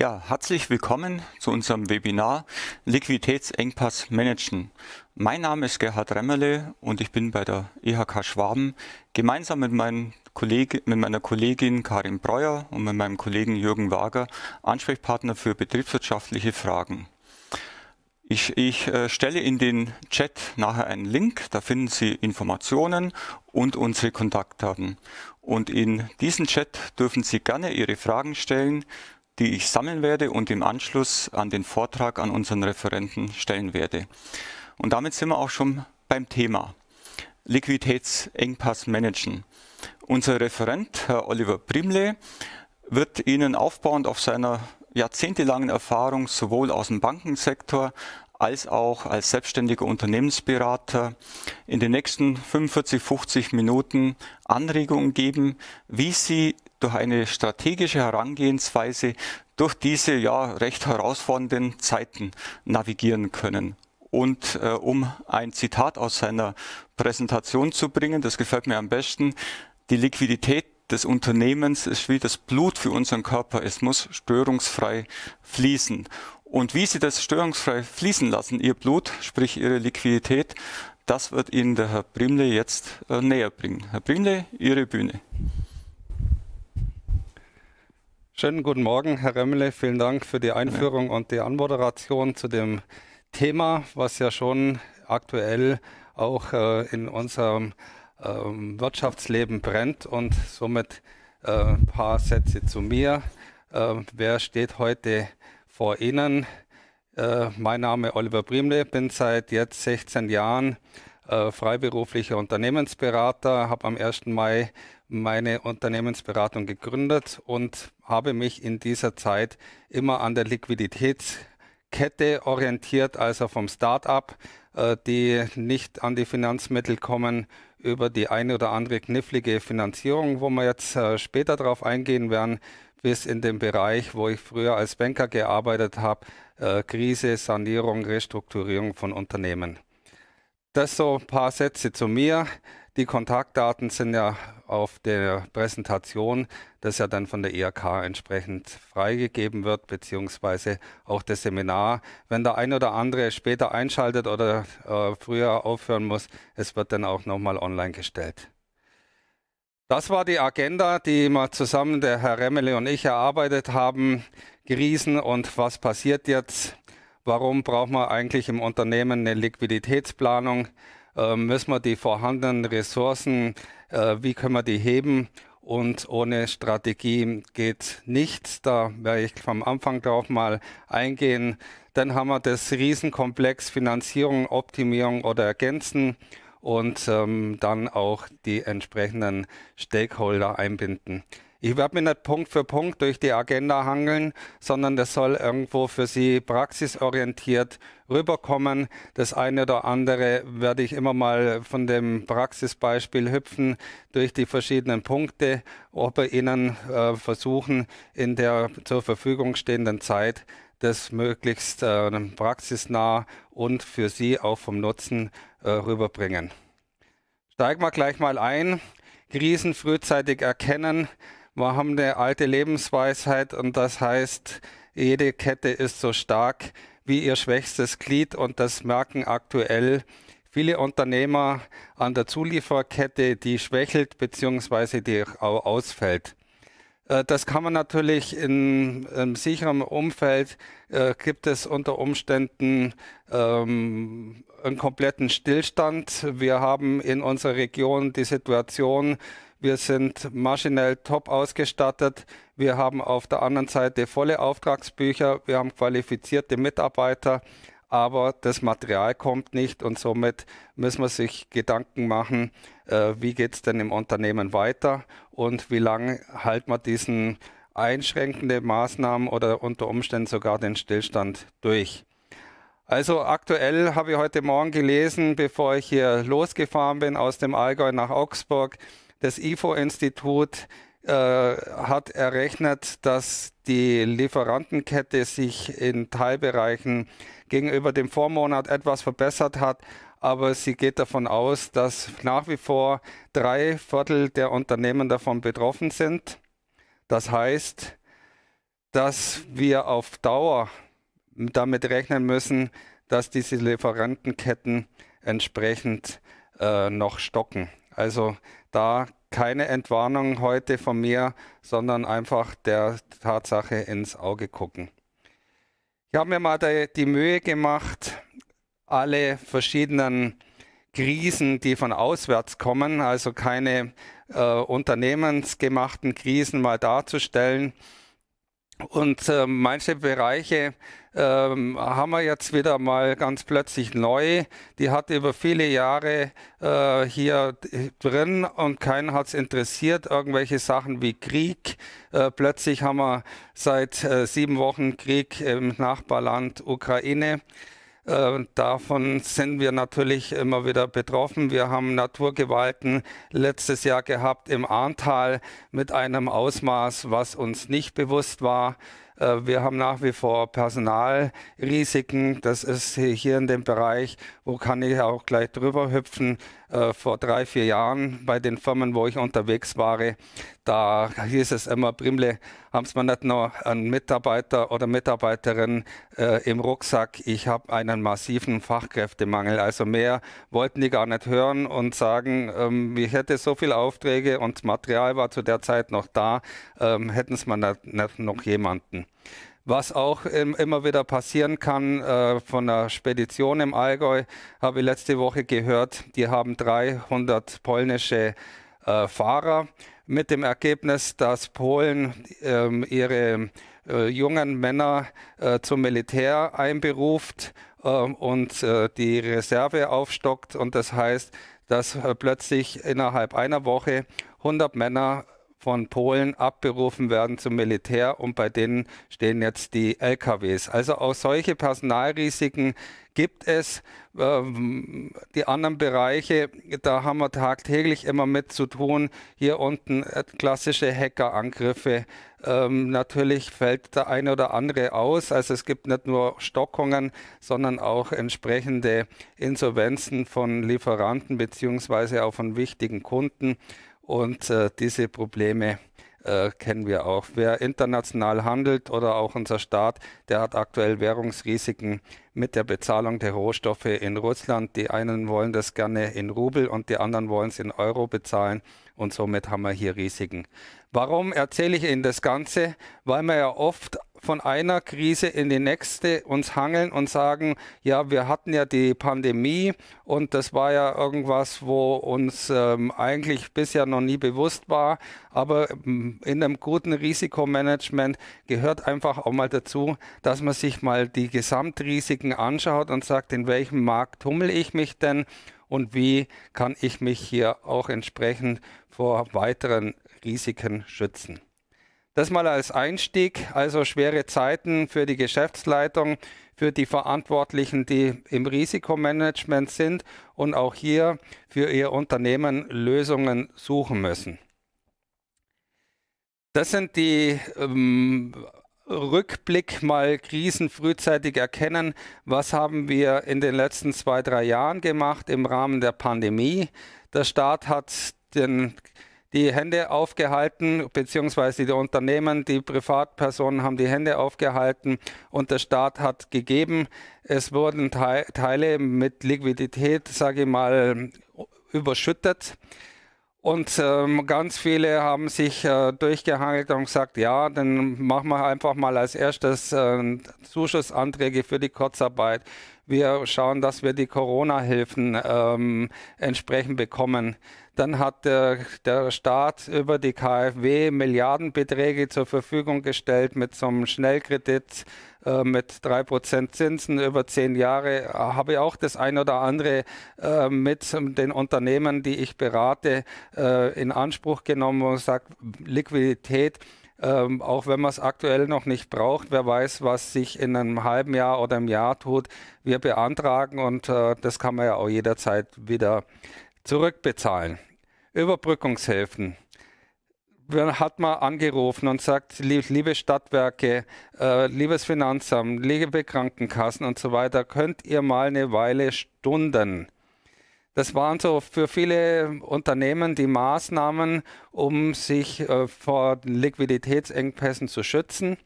Ja, herzlich willkommen zu unserem Webinar Liquiditätsengpass managen. Mein Name ist Gerhard Remmerle und ich bin bei der EHK Schwaben gemeinsam mit, meinen Kolleg mit meiner Kollegin Karin Breuer und mit meinem Kollegen Jürgen Wager Ansprechpartner für betriebswirtschaftliche Fragen. Ich, ich äh, stelle in den Chat nachher einen Link, da finden Sie Informationen und unsere Kontaktdaten. Und in diesem Chat dürfen Sie gerne Ihre Fragen stellen, die ich sammeln werde und im Anschluss an den Vortrag an unseren Referenten stellen werde. Und damit sind wir auch schon beim Thema Liquiditätsengpass managen. Unser Referent, Herr Oliver Brimle, wird Ihnen aufbauend auf seiner jahrzehntelangen Erfahrung sowohl aus dem Bankensektor als auch als selbstständiger Unternehmensberater in den nächsten 45, 50 Minuten Anregungen geben, wie Sie durch eine strategische Herangehensweise durch diese ja recht herausfordernden Zeiten navigieren können. Und äh, um ein Zitat aus seiner Präsentation zu bringen, das gefällt mir am besten, die Liquidität des Unternehmens ist wie das Blut für unseren Körper. Es muss störungsfrei fließen. Und wie Sie das störungsfrei fließen lassen, Ihr Blut, sprich Ihre Liquidität, das wird Ihnen der Herr Brimle jetzt äh, näher bringen. Herr Brimle, Ihre Bühne. Schönen guten Morgen, Herr Remmele. Vielen Dank für die Einführung ja. und die Anmoderation zu dem Thema, was ja schon aktuell auch äh, in unserem ähm, Wirtschaftsleben brennt und somit äh, ein paar Sätze zu mir. Äh, wer steht heute vor Ihnen? Äh, mein Name ist Oliver Briemle, bin seit jetzt 16 Jahren äh, freiberuflicher Unternehmensberater, habe am 1. Mai meine Unternehmensberatung gegründet und habe mich in dieser Zeit immer an der Liquiditätskette orientiert, also vom Start-up, äh, die nicht an die Finanzmittel kommen über die eine oder andere knifflige Finanzierung, wo wir jetzt äh, später darauf eingehen werden, bis in den Bereich, wo ich früher als Banker gearbeitet habe, äh, Krise, Sanierung, Restrukturierung von Unternehmen. Das so ein paar Sätze zu mir. Die Kontaktdaten sind ja auf der Präsentation, das ja dann von der IHK e entsprechend freigegeben wird, beziehungsweise auch das Seminar. Wenn der ein oder andere später einschaltet oder äh, früher aufhören muss, es wird dann auch nochmal online gestellt. Das war die Agenda, die wir zusammen der Herr Remmele und ich erarbeitet haben. Geriesen und was passiert jetzt? Warum braucht man eigentlich im Unternehmen eine Liquiditätsplanung? äh, müssen wir die vorhandenen Ressourcen, äh, wie können wir die heben? Und ohne Strategie geht nichts. Da werde ich am Anfang drauf mal eingehen. Dann haben wir das Riesenkomplex Finanzierung, Optimierung oder Ergänzen und ähm, dann auch die entsprechenden Stakeholder einbinden ich werde mich nicht Punkt für Punkt durch die Agenda hangeln, sondern das soll irgendwo für Sie praxisorientiert rüberkommen. Das eine oder andere werde ich immer mal von dem Praxisbeispiel hüpfen durch die verschiedenen Punkte, ob wir Ihnen äh, versuchen, in der zur Verfügung stehenden Zeit das möglichst äh, praxisnah und für Sie auch vom Nutzen äh, rüberbringen. Steigen wir gleich mal ein. Krisen frühzeitig erkennen, wir haben eine alte Lebensweisheit und das heißt, jede Kette ist so stark wie ihr schwächstes Glied und das merken aktuell viele Unternehmer an der Zulieferkette, die schwächelt bzw. die auch ausfällt. Äh, das kann man natürlich in einem sicheren Umfeld, äh, gibt es unter Umständen ähm, einen kompletten Stillstand. Wir haben in unserer Region die Situation, wir sind maschinell top ausgestattet. Wir haben auf der anderen Seite volle Auftragsbücher. Wir haben qualifizierte Mitarbeiter. Aber das Material kommt nicht und somit müssen wir sich Gedanken machen, äh, wie geht es denn im Unternehmen weiter und wie lange halt man diesen einschränkenden Maßnahmen oder unter Umständen sogar den Stillstand durch. Also aktuell habe ich heute Morgen gelesen, bevor ich hier losgefahren bin aus dem Allgäu nach Augsburg, das IFO-Institut e äh, hat errechnet, dass die Lieferantenkette sich in Teilbereichen gegenüber dem Vormonat etwas verbessert hat, aber sie geht davon aus, dass nach wie vor drei Viertel der Unternehmen davon betroffen sind. Das heißt, dass wir auf Dauer damit rechnen müssen, dass diese Lieferantenketten entsprechend äh, noch stocken. Also da keine Entwarnung heute von mir, sondern einfach der Tatsache ins Auge gucken. Ich habe mir mal die Mühe gemacht, alle verschiedenen Krisen, die von auswärts kommen, also keine äh, unternehmensgemachten Krisen mal darzustellen, und äh, manche Bereiche ähm, haben wir jetzt wieder mal ganz plötzlich neu. Die hat über viele Jahre äh, hier drin und keinen hat es interessiert. Irgendwelche Sachen wie Krieg. Äh, plötzlich haben wir seit äh, sieben Wochen Krieg im Nachbarland Ukraine. Äh, davon sind wir natürlich immer wieder betroffen. Wir haben Naturgewalten letztes Jahr gehabt im Ahrntal mit einem Ausmaß, was uns nicht bewusst war. Äh, wir haben nach wie vor Personalrisiken. Das ist hier in dem Bereich, wo kann ich auch gleich drüber hüpfen, äh, vor drei, vier Jahren bei den Firmen, wo ich unterwegs war, da hieß es immer, Brimle, haben Sie mal nicht nur einen Mitarbeiter oder Mitarbeiterin äh, im Rucksack, ich habe einen massiven Fachkräftemangel. Also mehr wollten die gar nicht hören und sagen, ähm, ich hätte so viele Aufträge und Material war zu der Zeit noch da, ähm, hätten Sie mal nicht, nicht noch jemanden. Was auch immer wieder passieren kann, äh, von der Spedition im Allgäu habe ich letzte Woche gehört, die haben 300 polnische äh, Fahrer mit dem Ergebnis, dass Polen ähm, ihre äh, jungen Männer zum Militär einberuft ähm, und die Reserve aufstockt. Und das heißt, dass plötzlich innerhalb einer Woche 100 Männer von Polen abberufen werden zum Militär und bei denen stehen jetzt die LKWs. Also auch solche Personalrisiken gibt es. Ähm, die anderen Bereiche, da haben wir tagtäglich immer mit zu tun. Hier unten äh, klassische Hackerangriffe. Ähm, natürlich fällt der eine oder andere aus. Also es gibt nicht nur Stockungen, sondern auch entsprechende Insolvenzen von Lieferanten beziehungsweise auch von wichtigen Kunden. Und äh, diese Probleme äh, kennen wir auch. Wer international handelt oder auch unser Staat, der hat aktuell Währungsrisiken mit der Bezahlung der Rohstoffe in Russland. Die einen wollen das gerne in Rubel und die anderen wollen es in Euro bezahlen und somit haben wir hier Risiken. Warum erzähle ich Ihnen das Ganze? Weil man ja oft von einer Krise in die nächste uns hangeln und sagen, ja, wir hatten ja die Pandemie und das war ja irgendwas, wo uns ähm, eigentlich bisher noch nie bewusst war. Aber ähm, in einem guten Risikomanagement gehört einfach auch mal dazu, dass man sich mal die Gesamtrisiken anschaut und sagt, in welchem Markt tummel ich mich denn und wie kann ich mich hier auch entsprechend vor weiteren Risiken schützen. Das mal als Einstieg, also schwere Zeiten für die Geschäftsleitung, für die Verantwortlichen, die im Risikomanagement sind und auch hier für ihr Unternehmen Lösungen suchen müssen. Das sind die ähm, Rückblick mal Krisen frühzeitig erkennen. Was haben wir in den letzten zwei, drei Jahren gemacht im Rahmen der Pandemie? Der Staat hat den die Hände aufgehalten, beziehungsweise die Unternehmen, die Privatpersonen haben die Hände aufgehalten und der Staat hat gegeben. Es wurden Teile mit Liquidität, sage ich mal, überschüttet. Und ähm, ganz viele haben sich äh, durchgehangelt und gesagt, ja, dann machen wir einfach mal als erstes äh, Zuschussanträge für die Kurzarbeit. Wir schauen, dass wir die Corona-Hilfen ähm, entsprechend bekommen. Dann hat der, der Staat über die KfW Milliardenbeträge zur Verfügung gestellt mit so einem Schnellkredit äh, mit 3% Zinsen über zehn Jahre. Habe ich auch das ein oder andere äh, mit den Unternehmen, die ich berate, äh, in Anspruch genommen und sagt, Liquidität. Ähm, auch wenn man es aktuell noch nicht braucht, wer weiß, was sich in einem halben Jahr oder im Jahr tut. Wir beantragen und äh, das kann man ja auch jederzeit wieder zurückbezahlen. Überbrückungshilfen hat man angerufen und sagt, liebe Stadtwerke, äh, liebes Finanzamt, liebe Krankenkassen und so weiter, könnt ihr mal eine Weile stunden. Das waren so für viele Unternehmen die Maßnahmen, um sich äh, vor Liquiditätsengpässen zu schützen.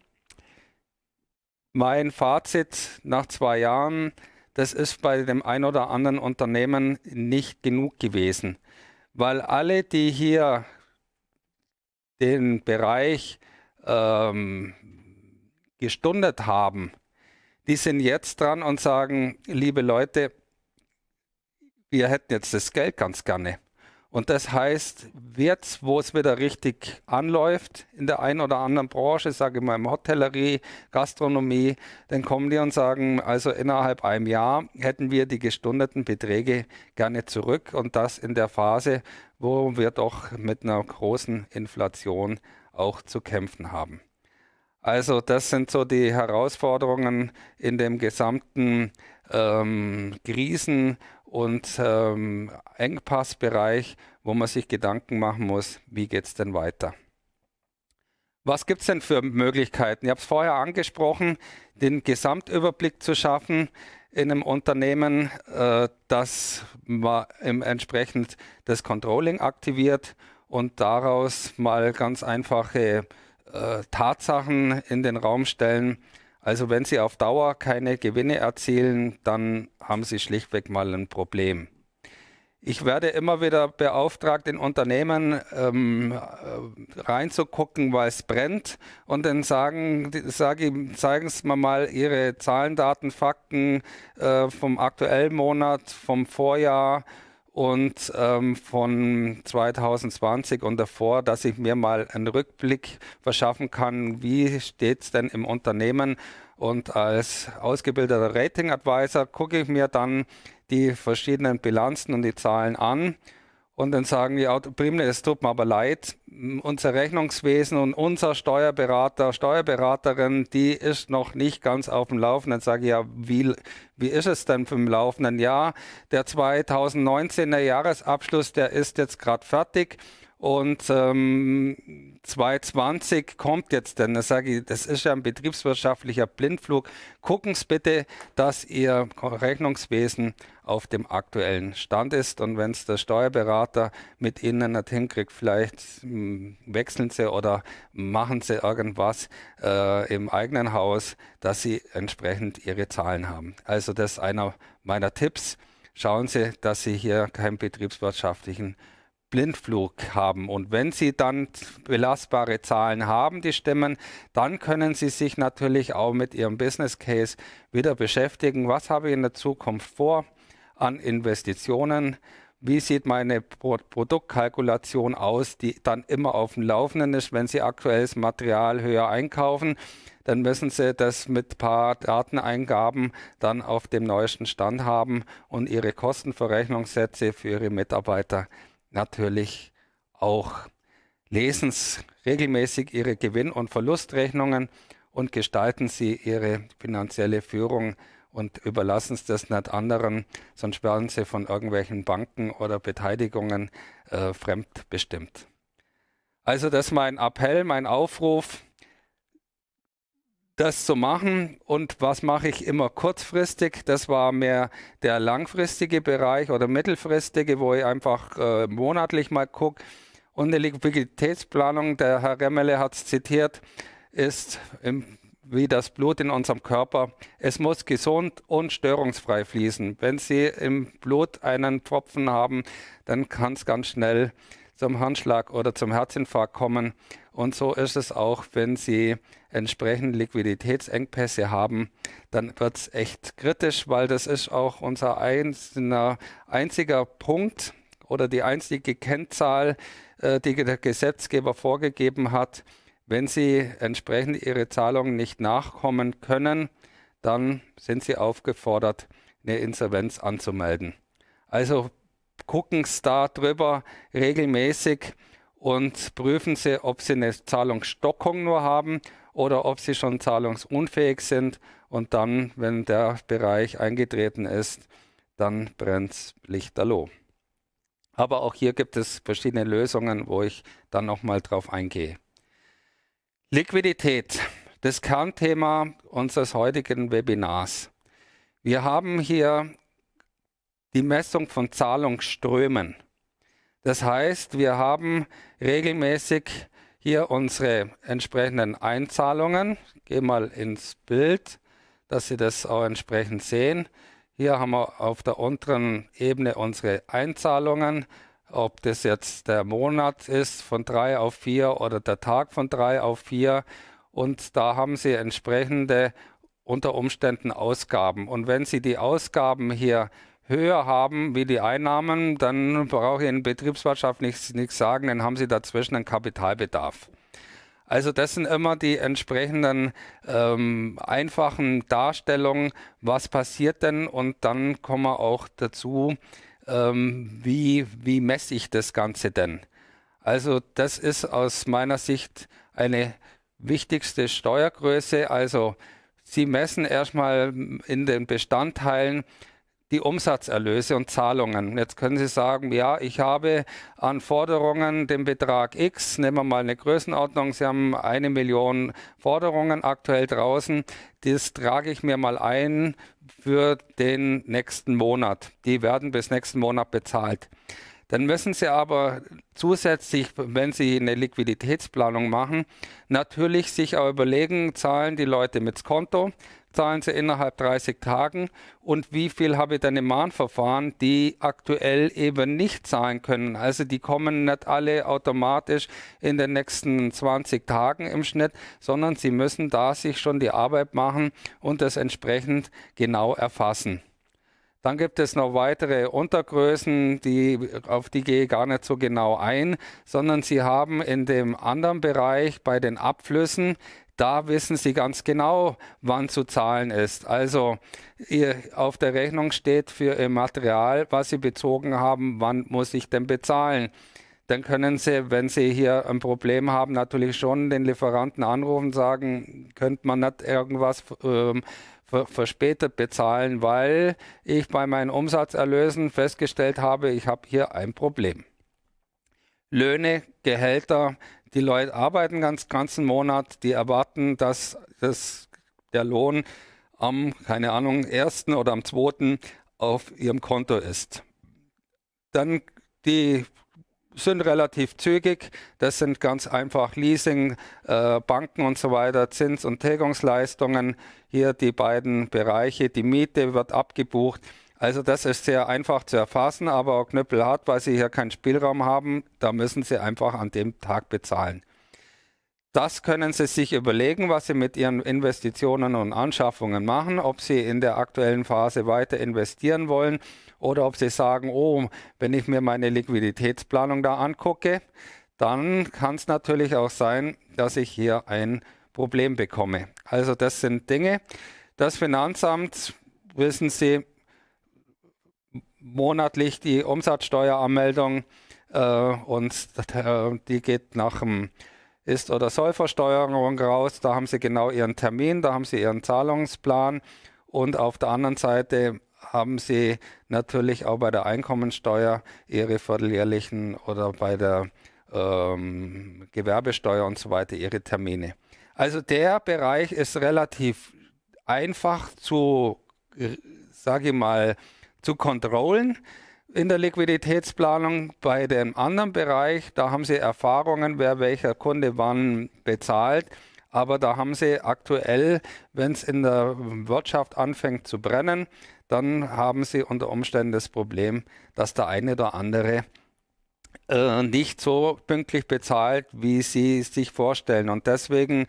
Mein Fazit nach zwei Jahren, das ist bei dem ein oder anderen Unternehmen nicht genug gewesen weil alle, die hier den Bereich ähm, gestundet haben, die sind jetzt dran und sagen, liebe Leute, wir hätten jetzt das Geld ganz gerne. Und das heißt, jetzt, wo es wieder richtig anläuft in der einen oder anderen Branche, sage ich mal im Hotellerie, Gastronomie, dann kommen die und sagen, also innerhalb einem Jahr hätten wir die gestundeten Beträge gerne zurück und das in der Phase, wo wir doch mit einer großen Inflation auch zu kämpfen haben. Also das sind so die Herausforderungen in dem gesamten ähm, Krisen- und ähm, Engpassbereich, wo man sich Gedanken machen muss, wie geht es denn weiter. Was gibt es denn für Möglichkeiten? Ich habe es vorher angesprochen, den Gesamtüberblick zu schaffen in einem Unternehmen, äh, das man entsprechend das Controlling aktiviert und daraus mal ganz einfache äh, Tatsachen in den Raum stellen, also wenn sie auf Dauer keine Gewinne erzielen, dann haben sie schlichtweg mal ein Problem. Ich werde immer wieder beauftragt, in Unternehmen ähm, äh, reinzugucken, weil es brennt. Und dann sagen, sage, zeigen Sie mir mal Ihre Zahlen, Daten, Fakten äh, vom aktuellen Monat, vom Vorjahr und ähm, von 2020 und davor, dass ich mir mal einen Rückblick verschaffen kann, wie steht es denn im Unternehmen. Und als ausgebildeter Rating Advisor gucke ich mir dann die verschiedenen Bilanzen und die Zahlen an und dann sagen die Autoprimle, es tut mir aber leid, unser Rechnungswesen und unser Steuerberater, Steuerberaterin, die ist noch nicht ganz auf dem Laufenden. Sage ich ja, wie, wie ist es denn für im laufenden Jahr? Der 2019er Jahresabschluss, der ist jetzt gerade fertig. Und ähm, 2020 kommt jetzt denn, das sage ich, das ist ja ein betriebswirtschaftlicher Blindflug. Gucken Sie bitte, dass Ihr Rechnungswesen auf dem aktuellen Stand ist. Und wenn es der Steuerberater mit Ihnen nicht hinkriegt, vielleicht mh, hm, wechseln Sie oder machen Sie irgendwas äh, im eigenen Haus, dass Sie entsprechend Ihre Zahlen haben. Also das ist einer meiner Tipps. Schauen Sie, dass Sie hier keinen betriebswirtschaftlichen Blindflug haben. Und wenn Sie dann belastbare Zahlen haben, die stimmen, dann können Sie sich natürlich auch mit Ihrem Business Case wieder beschäftigen. Was habe ich in der Zukunft vor an Investitionen? Wie sieht meine Produktkalkulation aus, die dann immer auf dem Laufenden ist, wenn Sie aktuelles Material höher einkaufen? dann müssen Sie das mit ein paar Dateneingaben dann auf dem neuesten Stand haben und Ihre Kostenverrechnungssätze für Ihre Mitarbeiter natürlich auch. Lesen Sie regelmäßig Ihre Gewinn- und Verlustrechnungen und gestalten Sie Ihre finanzielle Führung und überlassen Sie das nicht anderen, sonst werden Sie von irgendwelchen Banken oder Beteiligungen äh, fremdbestimmt. Also das ist mein Appell, mein Aufruf das zu machen und was mache ich immer kurzfristig. Das war mehr der langfristige Bereich oder mittelfristige, wo ich einfach äh, monatlich mal gucke. Und eine Liquiditätsplanung, der Herr Remmele hat es zitiert, ist im, wie das Blut in unserem Körper. Es muss gesund und störungsfrei fließen. Wenn Sie im Blut einen Tropfen haben, dann kann es ganz schnell äh, zum Handschlag oder zum Herzinfarkt kommen. Und so ist es auch, wenn Sie entsprechend Liquiditätsengpässe haben, dann wird es echt kritisch, weil das ist auch unser einzelner, einziger Punkt oder die einzige Kennzahl, äh, die der Gesetzgeber vorgegeben hat. Wenn Sie entsprechend Ihre Zahlungen nicht nachkommen können, dann sind Sie aufgefordert, eine Insolvenz anzumelden. Also gucken Sie da drüber regelmäßig und prüfen sie, ob sie eine Zahlungsstockung nur haben oder ob sie schon zahlungsunfähig sind. Und dann, wenn der Bereich eingetreten ist, dann brennt Lichterloh. Aber auch hier gibt es verschiedene Lösungen, wo ich dann nochmal drauf eingehe. Liquidität, das Kernthema unseres heutigen Webinars. Wir haben hier die Messung von Zahlungsströmen. Das heißt, wir haben regelmäßig hier unsere entsprechenden Einzahlungen. Ich gehe mal ins Bild, dass Sie das auch entsprechend sehen. Hier haben wir auf der unteren Ebene unsere Einzahlungen, ob das jetzt der Monat ist von 3 auf 4 oder der Tag von 3 auf 4. Und da haben Sie entsprechende unter Umständen Ausgaben. Und wenn Sie die Ausgaben hier höher haben wie die Einnahmen, dann brauche ich in Betriebswirtschaft nichts, nichts sagen, dann haben sie dazwischen einen Kapitalbedarf. Also das sind immer die entsprechenden ähm, einfachen Darstellungen, was passiert denn und dann kommen wir auch dazu, ähm, wie, wie messe ich das Ganze denn. Also das ist aus meiner Sicht eine wichtigste Steuergröße. Also Sie messen erstmal in den Bestandteilen, die Umsatzerlöse und Zahlungen. Jetzt können Sie sagen, ja, ich habe an Forderungen den Betrag X, nehmen wir mal eine Größenordnung, Sie haben eine Million Forderungen aktuell draußen, das trage ich mir mal ein für den nächsten Monat. Die werden bis nächsten Monat bezahlt. Dann müssen Sie aber zusätzlich, wenn Sie eine Liquiditätsplanung machen, natürlich sich auch überlegen, zahlen die Leute mit Konto, zahlen sie innerhalb 30 Tagen und wie viel habe ich dann im Mahnverfahren, die aktuell eben nicht zahlen können. Also die kommen nicht alle automatisch in den nächsten 20 Tagen im Schnitt, sondern sie müssen da sich schon die Arbeit machen und das entsprechend genau erfassen. Dann gibt es noch weitere Untergrößen, die, auf die gehe ich gar nicht so genau ein, sondern Sie haben in dem anderen Bereich bei den Abflüssen da wissen Sie ganz genau, wann zu zahlen ist. Also auf der Rechnung steht für Ihr Material, was Sie bezogen haben, wann muss ich denn bezahlen. Dann können Sie, wenn Sie hier ein Problem haben, natürlich schon den Lieferanten anrufen und sagen, könnte man nicht irgendwas äh, verspätet bezahlen, weil ich bei meinen Umsatzerlösen festgestellt habe, ich habe hier ein Problem. Löhne, Gehälter die Leute arbeiten ganz ganzen Monat, die erwarten, dass das, der Lohn am, keine Ahnung, 1. oder am 2. auf ihrem Konto ist. Dann die sind relativ zügig. Das sind ganz einfach Leasing, äh, Banken und so weiter, Zins- und Tilgungsleistungen. Hier die beiden Bereiche. Die Miete wird abgebucht. Also das ist sehr einfach zu erfassen, aber auch knüppelhart, weil Sie hier keinen Spielraum haben. Da müssen Sie einfach an dem Tag bezahlen. Das können Sie sich überlegen, was Sie mit Ihren Investitionen und Anschaffungen machen, ob Sie in der aktuellen Phase weiter investieren wollen oder ob Sie sagen, oh, wenn ich mir meine Liquiditätsplanung da angucke, dann kann es natürlich auch sein, dass ich hier ein Problem bekomme. Also das sind Dinge. Das Finanzamt, wissen Sie, monatlich die Umsatzsteueranmeldung äh, und äh, die geht nach dem Ist- oder Sollversteuerung raus. Da haben Sie genau Ihren Termin, da haben Sie Ihren Zahlungsplan und auf der anderen Seite haben Sie natürlich auch bei der Einkommensteuer Ihre vierteljährlichen oder bei der ähm, Gewerbesteuer und so weiter Ihre Termine. Also der Bereich ist relativ einfach zu, sage ich mal, zu kontrollen in der Liquiditätsplanung. Bei dem anderen Bereich, da haben Sie Erfahrungen, wer welcher Kunde wann bezahlt. Aber da haben Sie aktuell, wenn es in der Wirtschaft anfängt zu brennen, dann haben Sie unter Umständen das Problem, dass der eine oder andere äh, nicht so pünktlich bezahlt, wie Sie sich vorstellen. Und deswegen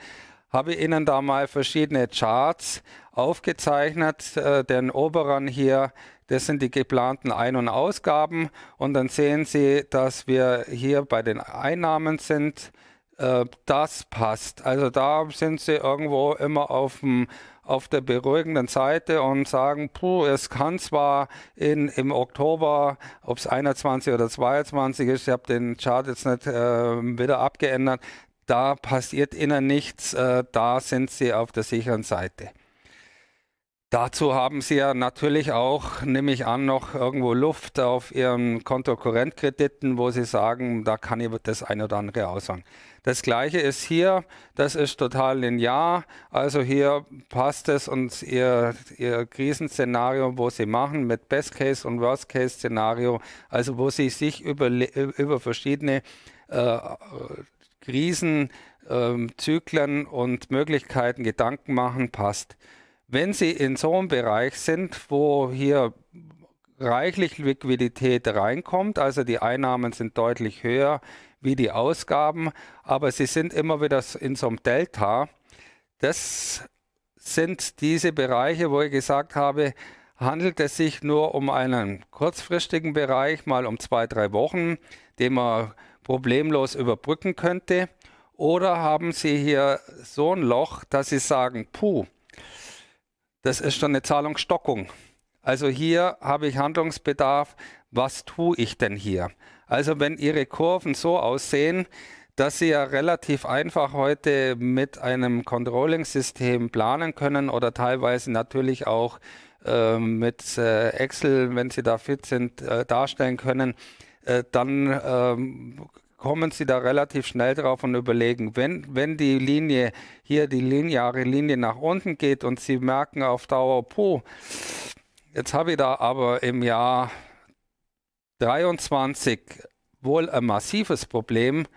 habe ich Ihnen da mal verschiedene Charts aufgezeichnet. Äh, den oberen hier, das sind die geplanten Ein- und Ausgaben. Und dann sehen Sie, dass wir hier bei den Einnahmen sind. Äh, das passt. Also da sind Sie irgendwo immer auf dem auf der beruhigenden Seite und sagen, puh, es kann zwar in, im Oktober, ob es 21 oder 22 ist, ich habe den Chart jetzt nicht äh, wieder abgeändert, da passiert ihnen nichts, äh, da sind sie auf der sicheren Seite. Dazu haben sie ja natürlich auch, nehme ich an, noch irgendwo Luft auf ihren Kontokorrentkrediten, wo sie sagen, da kann ich das eine oder andere aussagen. Das gleiche ist hier, das ist total linear, also hier passt es und ihr, ihr Krisenszenario, wo sie machen mit Best-Case und Worst-Case-Szenario, also wo sie sich über, über verschiedene äh, Krisenzyklen ähm, und Möglichkeiten Gedanken machen, passt. Wenn Sie in so einem Bereich sind, wo hier reichlich Liquidität reinkommt, also die Einnahmen sind deutlich höher wie die Ausgaben, aber sie sind immer wieder in so einem Delta. Das sind diese Bereiche, wo ich gesagt habe, handelt es sich nur um einen kurzfristigen Bereich, mal um zwei, drei Wochen, den man problemlos überbrücken könnte? Oder haben Sie hier so ein Loch, dass Sie sagen, puh, das ist schon eine Zahlungsstockung. Also hier habe ich Handlungsbedarf. Was tue ich denn hier? Also wenn Ihre Kurven so aussehen, dass Sie ja relativ einfach heute mit einem Controlling-System planen können oder teilweise natürlich auch äh, mit äh, Excel, wenn Sie da fit sind, äh, darstellen können, äh, dann ähm, kommen sie da relativ schnell drauf und überlegen, wenn, wenn die Linie hier, die lineare Linie nach unten geht und sie merken auf Dauer, puh, jetzt habe ich da aber im Jahr 23 wohl ein massives Problem,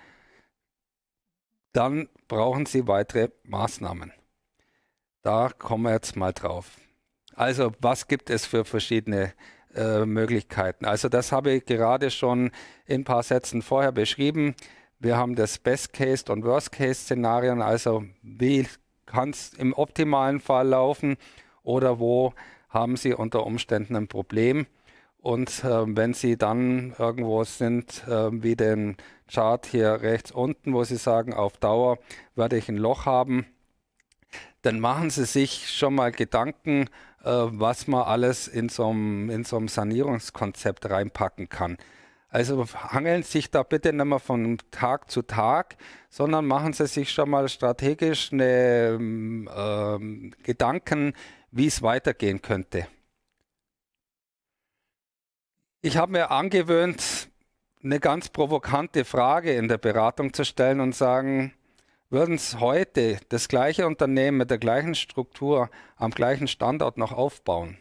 dann brauchen sie weitere Maßnahmen. Da kommen wir jetzt mal drauf. Also, was gibt es für verschiedene Maßnahmen? Äh, Möglichkeiten. Also das habe ich gerade schon in ein paar Sätzen vorher beschrieben. Wir haben das Best-Case- und Worst-Case-Szenarien, also wie kann es im optimalen Fall laufen oder wo haben Sie unter Umständen ein Problem. Und äh, wenn Sie dann irgendwo sind, äh, wie den Chart hier rechts unten, wo Sie sagen, auf Dauer werde ich ein Loch haben, dann machen Sie sich schon mal Gedanken, äh, was man alles in so einem in so einem Sanierungskonzept reinpacken kann. Also hangeln sich da bitte nicht mehr von Tag zu Tag, sondern machen Sie sich schon mal strategisch eine, ähm, ähm, Gedanken, wie es weitergehen könnte. Ich habe mir angewöhnt, eine ganz provokante Frage in der Beratung zu stellen und sagen, würden es heute das gleiche Unternehmen mit der gleichen Struktur am gleichen Standort noch aufbauen?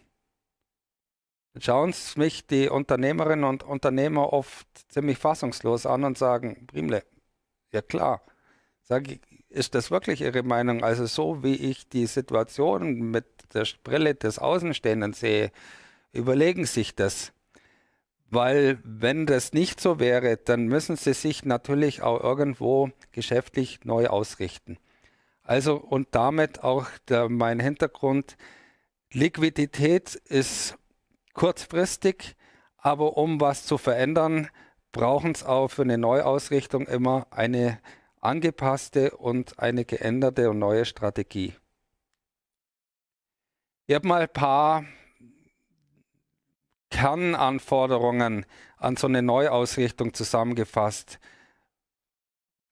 Schauen Sie mich die Unternehmerinnen und Unternehmer oft ziemlich fassungslos an und sagen, Brimle, ja klar. Sag ich, ist das wirklich Ihre Meinung? Also so wie ich die Situation mit der Brille des Außenstehenden sehe, überlegen sich das weil wenn das nicht so wäre, dann müssen sie sich natürlich auch irgendwo geschäftlich neu ausrichten. Also und damit auch der, mein Hintergrund, Liquidität ist kurzfristig, aber um was zu verändern, brauchen es auch für eine Neuausrichtung immer eine angepasste und eine geänderte und neue Strategie. Ich habe mal ein paar Kernanforderungen an so eine Neuausrichtung zusammengefasst.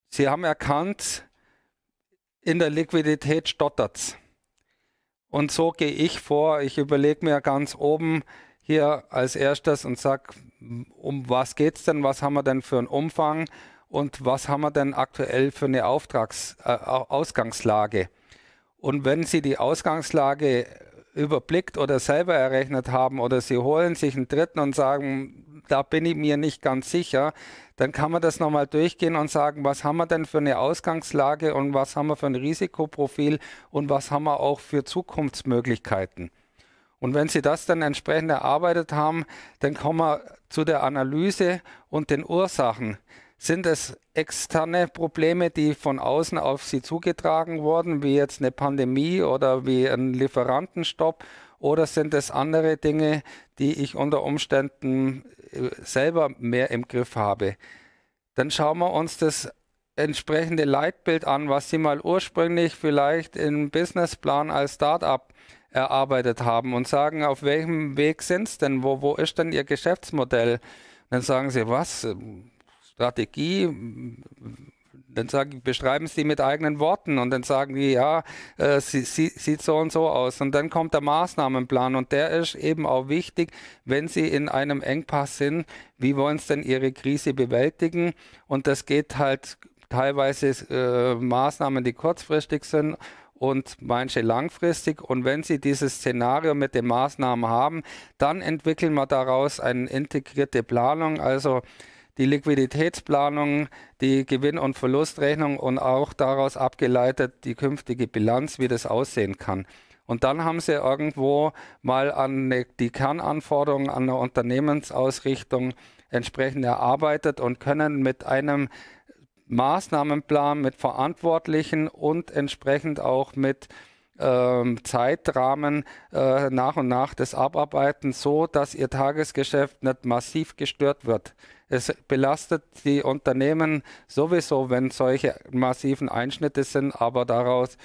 Sie haben erkannt, in der Liquidität stottert es. Und so gehe ich vor. Ich überlege mir ganz oben hier als erstes und sage, um was geht es denn? Was haben wir denn für einen Umfang? Und was haben wir denn aktuell für eine Auftrags äh, Ausgangslage? Und wenn Sie die Ausgangslage überblickt oder selber errechnet haben oder sie holen sich einen Dritten und sagen, da bin ich mir nicht ganz sicher, dann kann man das nochmal durchgehen und sagen, was haben wir denn für eine Ausgangslage und was haben wir für ein Risikoprofil und was haben wir auch für Zukunftsmöglichkeiten. Und wenn Sie das dann entsprechend erarbeitet haben, dann kommen wir zu der Analyse und den Ursachen. Sind es externe Probleme, die von außen auf Sie zugetragen wurden, wie jetzt eine Pandemie oder wie ein Lieferantenstopp? Oder sind es andere Dinge, die ich unter Umständen äh, selber mehr im Griff habe? Dann schauen wir uns das entsprechende Leitbild an, was Sie mal ursprünglich vielleicht im Businessplan als Startup erarbeitet haben und sagen, auf welchem Weg sind es denn? Wo, wo ist denn Ihr Geschäftsmodell? Dann sagen Sie, was? Strategie, dann sagen, beschreiben sie mit eigenen Worten und dann sagen die, ja, äh, sie, sie, sieht so und so aus. Und dann kommt der Maßnahmenplan und der ist eben auch wichtig, wenn sie in einem Engpass sind, wie wollen sie denn ihre Krise bewältigen? Und das geht halt teilweise äh, Maßnahmen, die kurzfristig sind und manche langfristig. Und wenn Sie dieses Szenario mit den Maßnahmen haben, dann entwickeln wir daraus eine integrierte Planung. Also die Liquiditätsplanung, die Gewinn- und Verlustrechnung und auch daraus abgeleitet die künftige Bilanz, wie das aussehen kann. Und dann haben sie irgendwo mal an eine, die Kernanforderungen an der Unternehmensausrichtung entsprechend erarbeitet und können mit einem Maßnahmenplan mit Verantwortlichen und entsprechend auch mit ähm, Zeitrahmen äh, nach und nach das abarbeiten, so dass ihr Tagesgeschäft nicht massiv gestört wird. Es belastet die Unternehmen sowieso, wenn solche massiven Einschnitte sind, aber daraus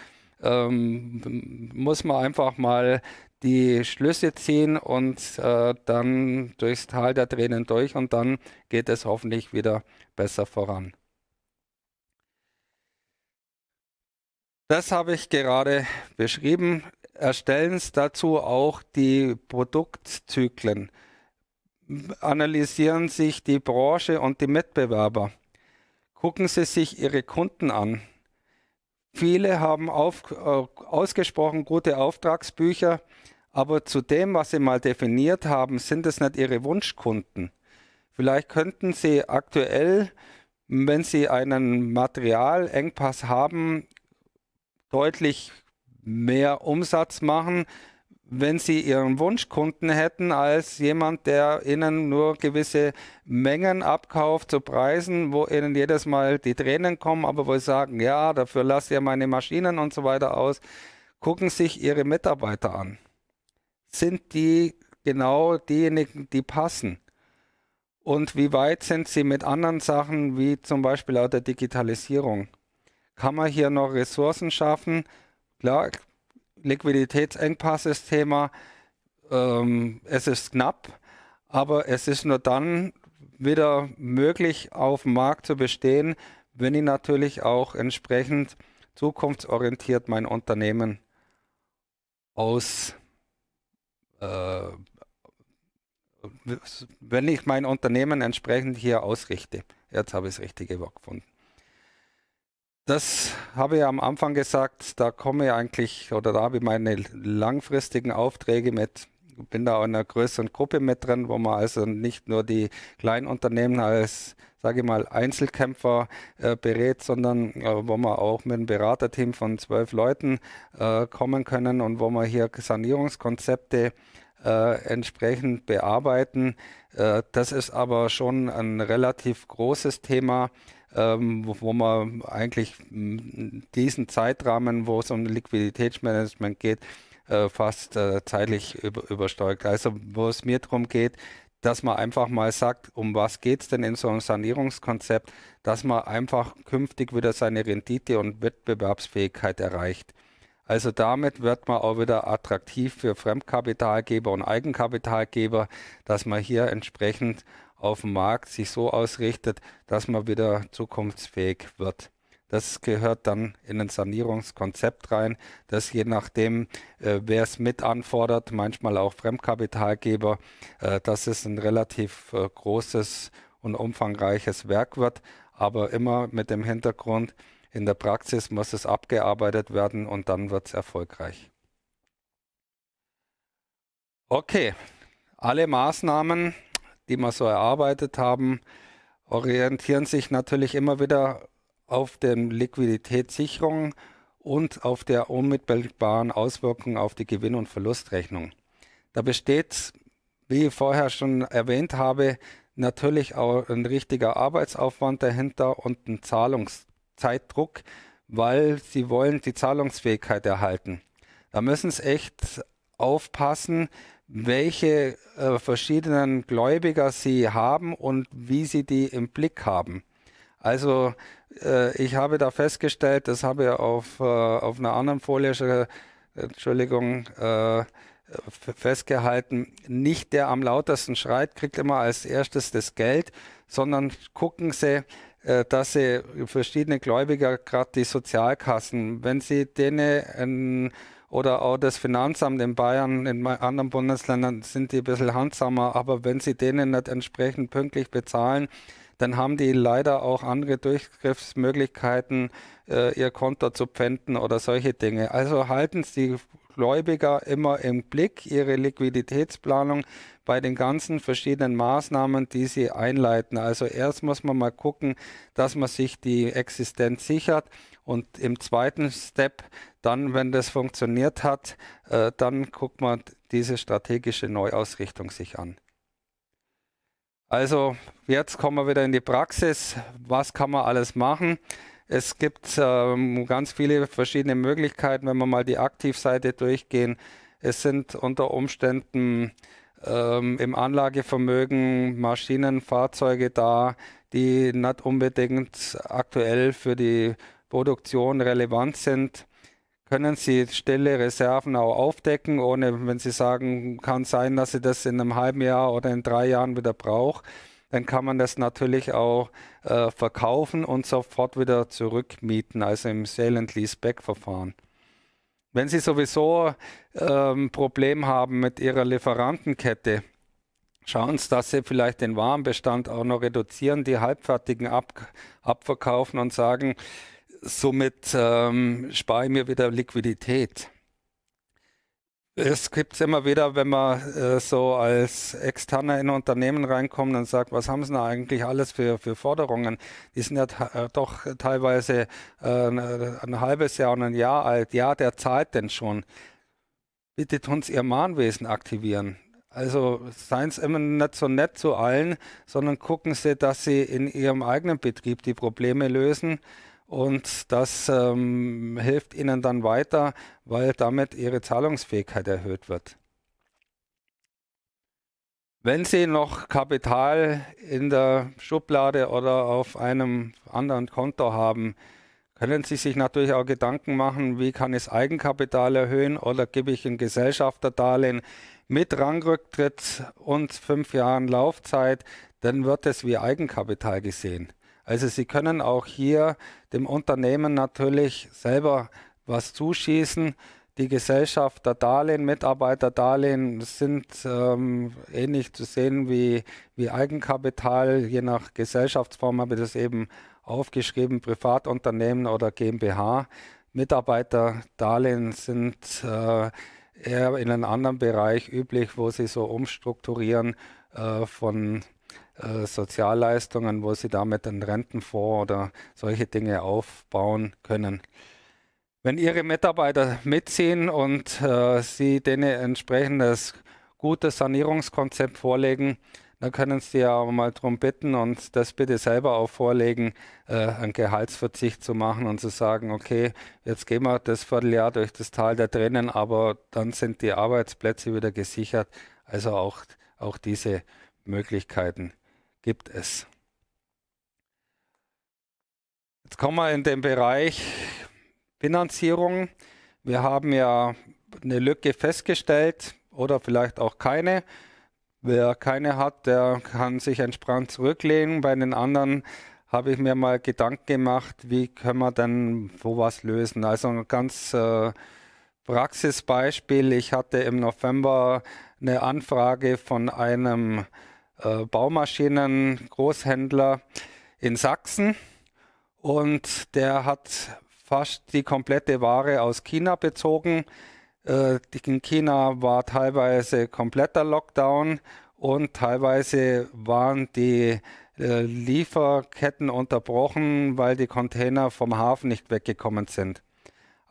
ähm, muss man einfach mal die Schlüsse ziehen und äh, dann durchs Tal der Tränen durch und dann geht es hoffentlich wieder besser voran. Das habe ich gerade beschrieben. Erstellen Sie dazu auch die Produktzyklen analysieren sich die Branche und die Mitbewerber. Gucken Sie sich Ihre Kunden an. Viele haben auf, äh, ausgesprochen gute Auftragsbücher, aber zu dem, was Sie mal definiert haben, sind es nicht Ihre Wunschkunden. Vielleicht könnten Sie aktuell, wenn Sie einen Materialengpass haben, deutlich mehr Umsatz machen, wenn sie ihren Wunschkunden hätten als jemand, der ihnen nur gewisse Mengen abkauft zu Preisen, wo ihnen jedes Mal die Tränen kommen, aber wo sie sagen, ja, dafür lasse ich meine Maschinen und so weiter aus, gucken sich ihre Mitarbeiter an. Sind die genau diejenigen, die passen? Und wie weit sind sie mit anderen Sachen, wie zum Beispiel auch der Digitalisierung? Kann man hier noch Ressourcen schaffen? Klar, Liquiditätsengpass ist Thema. Ähm, es ist knapp, aber es ist nur dann wieder möglich, auf dem Markt zu bestehen, wenn ich natürlich auch entsprechend zukunftsorientiert mein Unternehmen aus, äh, wenn ich mein Unternehmen entsprechend hier ausrichte. Jetzt habe ich das richtige Wort gefunden das habe ich am Anfang gesagt, da komme ich eigentlich oder da habe ich meine langfristigen Aufträge mit, bin da auch in einer größeren Gruppe mit drin, wo man also nicht nur die Kleinunternehmen als, sage ich mal, Einzelkämpfer äh, berät, sondern äh, wo man auch mit einem Beraterteam von zwölf Leuten äh, kommen können und wo man hier Sanierungskonzepte äh, entsprechend bearbeiten. Äh, das ist aber schon ein relativ großes Thema ähm, wo man eigentlich diesen Zeitrahmen, wo es um Liquiditätsmanagement geht, äh, fast äh, zeitlich über, übersteigt. Also wo es mir darum geht, dass man einfach mal sagt, um was geht es denn in so einem Sanierungskonzept, dass man einfach künftig wieder seine Rendite und Wettbewerbsfähigkeit erreicht. Also damit wird man auch wieder attraktiv für Fremdkapitalgeber und Eigenkapitalgeber, dass man hier entsprechend auf dem Markt sich so ausrichtet, dass man wieder zukunftsfähig wird. Das gehört dann in ein Sanierungskonzept rein, dass je nachdem, äh, wer es mit anfordert, manchmal auch Fremdkapitalgeber, äh, dass es ein relativ äh, großes und umfangreiches Werk wird, aber immer mit dem Hintergrund, in der Praxis muss es abgearbeitet werden und dann wird es erfolgreich. Okay, alle Maßnahmen die wir so erarbeitet haben, orientieren sich natürlich immer wieder auf den Liquiditätssicherung und auf der unmittelbaren Auswirkung auf die Gewinn- und Verlustrechnung. Da besteht, wie ich vorher schon erwähnt habe, natürlich auch ein richtiger Arbeitsaufwand dahinter und ein Zahlungszeitdruck, weil sie wollen die Zahlungsfähigkeit erhalten. Da müssen sie echt aufpassen, welche äh, verschiedenen Gläubiger sie haben und wie sie die im Blick haben. Also äh, ich habe da festgestellt, das habe ich auf, äh, auf einer anderen Folie, schon, äh, Entschuldigung, äh, festgehalten, nicht der am lautesten schreit, kriegt immer als erstes das Geld, sondern gucken sie, äh, dass sie verschiedene Gläubiger, gerade die Sozialkassen, wenn sie denen ein oder auch das Finanzamt in Bayern, in anderen Bundesländern sind die ein bisschen handsamer, aber wenn sie denen nicht entsprechend pünktlich bezahlen, dann haben die leider auch andere Durchgriffsmöglichkeiten, äh, ihr Konto zu pfänden oder solche Dinge. Also halten Sie Gläubiger immer im Blick, ihre Liquiditätsplanung bei den ganzen verschiedenen Maßnahmen, die sie einleiten. Also erst muss man mal gucken, dass man sich die Existenz sichert. Und im zweiten Step, dann, wenn das funktioniert hat, äh, dann guckt man diese strategische Neuausrichtung sich an. Also jetzt kommen wir wieder in die Praxis. Was kann man alles machen? Es gibt ähm, ganz viele verschiedene Möglichkeiten, wenn wir mal die Aktivseite durchgehen. Es sind unter Umständen ähm, im Anlagevermögen Maschinen, Fahrzeuge da, die nicht unbedingt aktuell für die Produktion relevant sind, können Sie stille Reserven auch aufdecken, ohne wenn Sie sagen, kann sein, dass Sie das in einem halben Jahr oder in drei Jahren wieder braucht, dann kann man das natürlich auch äh, verkaufen und sofort wieder zurückmieten, also im Sale and Lease Back Verfahren. Wenn Sie sowieso ein ähm, Problem haben mit Ihrer Lieferantenkette, schauen Sie, dass Sie vielleicht den Warenbestand auch noch reduzieren, die Halbfertigen ab, abverkaufen und sagen, somit ähm, spare ich mir wieder Liquidität. Es gibt es immer wieder, wenn man äh, so als Externer in ein Unternehmen reinkommt und sagt, was haben sie denn eigentlich alles für, für Forderungen? Die sind ja äh, doch teilweise äh, äh, ein halbes Jahr und ein Jahr alt. Ja, der zahlt denn schon. Bitte tun Sie Ihr Mahnwesen aktivieren. Also seien Sie immer nicht so nett zu allen, sondern gucken Sie, dass Sie in Ihrem eigenen Betrieb die Probleme lösen und das ähm, hilft ihnen dann weiter, weil damit ihre Zahlungsfähigkeit erhöht wird. Wenn Sie noch Kapital in der Schublade oder auf einem anderen Konto haben, können Sie sich natürlich auch Gedanken machen, wie kann ich Eigenkapital erhöhen oder gebe ich ein Gesellschafterdarlehen mit Rangrücktritt und fünf Jahren Laufzeit, dann wird es wie Eigenkapital gesehen. Also Sie können auch hier dem Unternehmen natürlich selber was zuschießen. Die Gesellschaft der Darlehen, Mitarbeiterdarlehen sind ähm, ähnlich zu sehen wie, wie Eigenkapital, je nach Gesellschaftsform habe ich das eben aufgeschrieben, Privatunternehmen oder GmbH. Mitarbeiterdarlehen sind äh, eher in einem anderen Bereich üblich, wo sie so umstrukturieren äh, von äh, Sozialleistungen, wo sie damit einen Rentenfonds oder solche Dinge aufbauen können. Wenn Ihre Mitarbeiter mitziehen und äh, Sie denen entsprechendes gutes Sanierungskonzept vorlegen, dann können Sie ja auch mal darum bitten und das bitte selber auch vorlegen, äh, einen Gehaltsverzicht zu machen und zu sagen, okay, jetzt gehen wir das Vierteljahr durch das Tal da drinnen, aber dann sind die Arbeitsplätze wieder gesichert. Also auch, auch diese Möglichkeiten gibt es. Jetzt kommen wir in den Bereich Finanzierung. Wir haben ja eine Lücke festgestellt oder vielleicht auch keine. Wer keine hat, der kann sich entspannt zurücklehnen. Bei den anderen habe ich mir mal Gedanken gemacht, wie können wir denn wo was lösen. Also ein ganz äh, Praxisbeispiel. Ich hatte im November eine Anfrage von einem äh, Baumaschinen, Großhändler in Sachsen und der hat fast die komplette Ware aus China bezogen. Äh, in China war teilweise kompletter Lockdown und teilweise waren die äh, Lieferketten unterbrochen, weil die Container vom Hafen nicht weggekommen sind.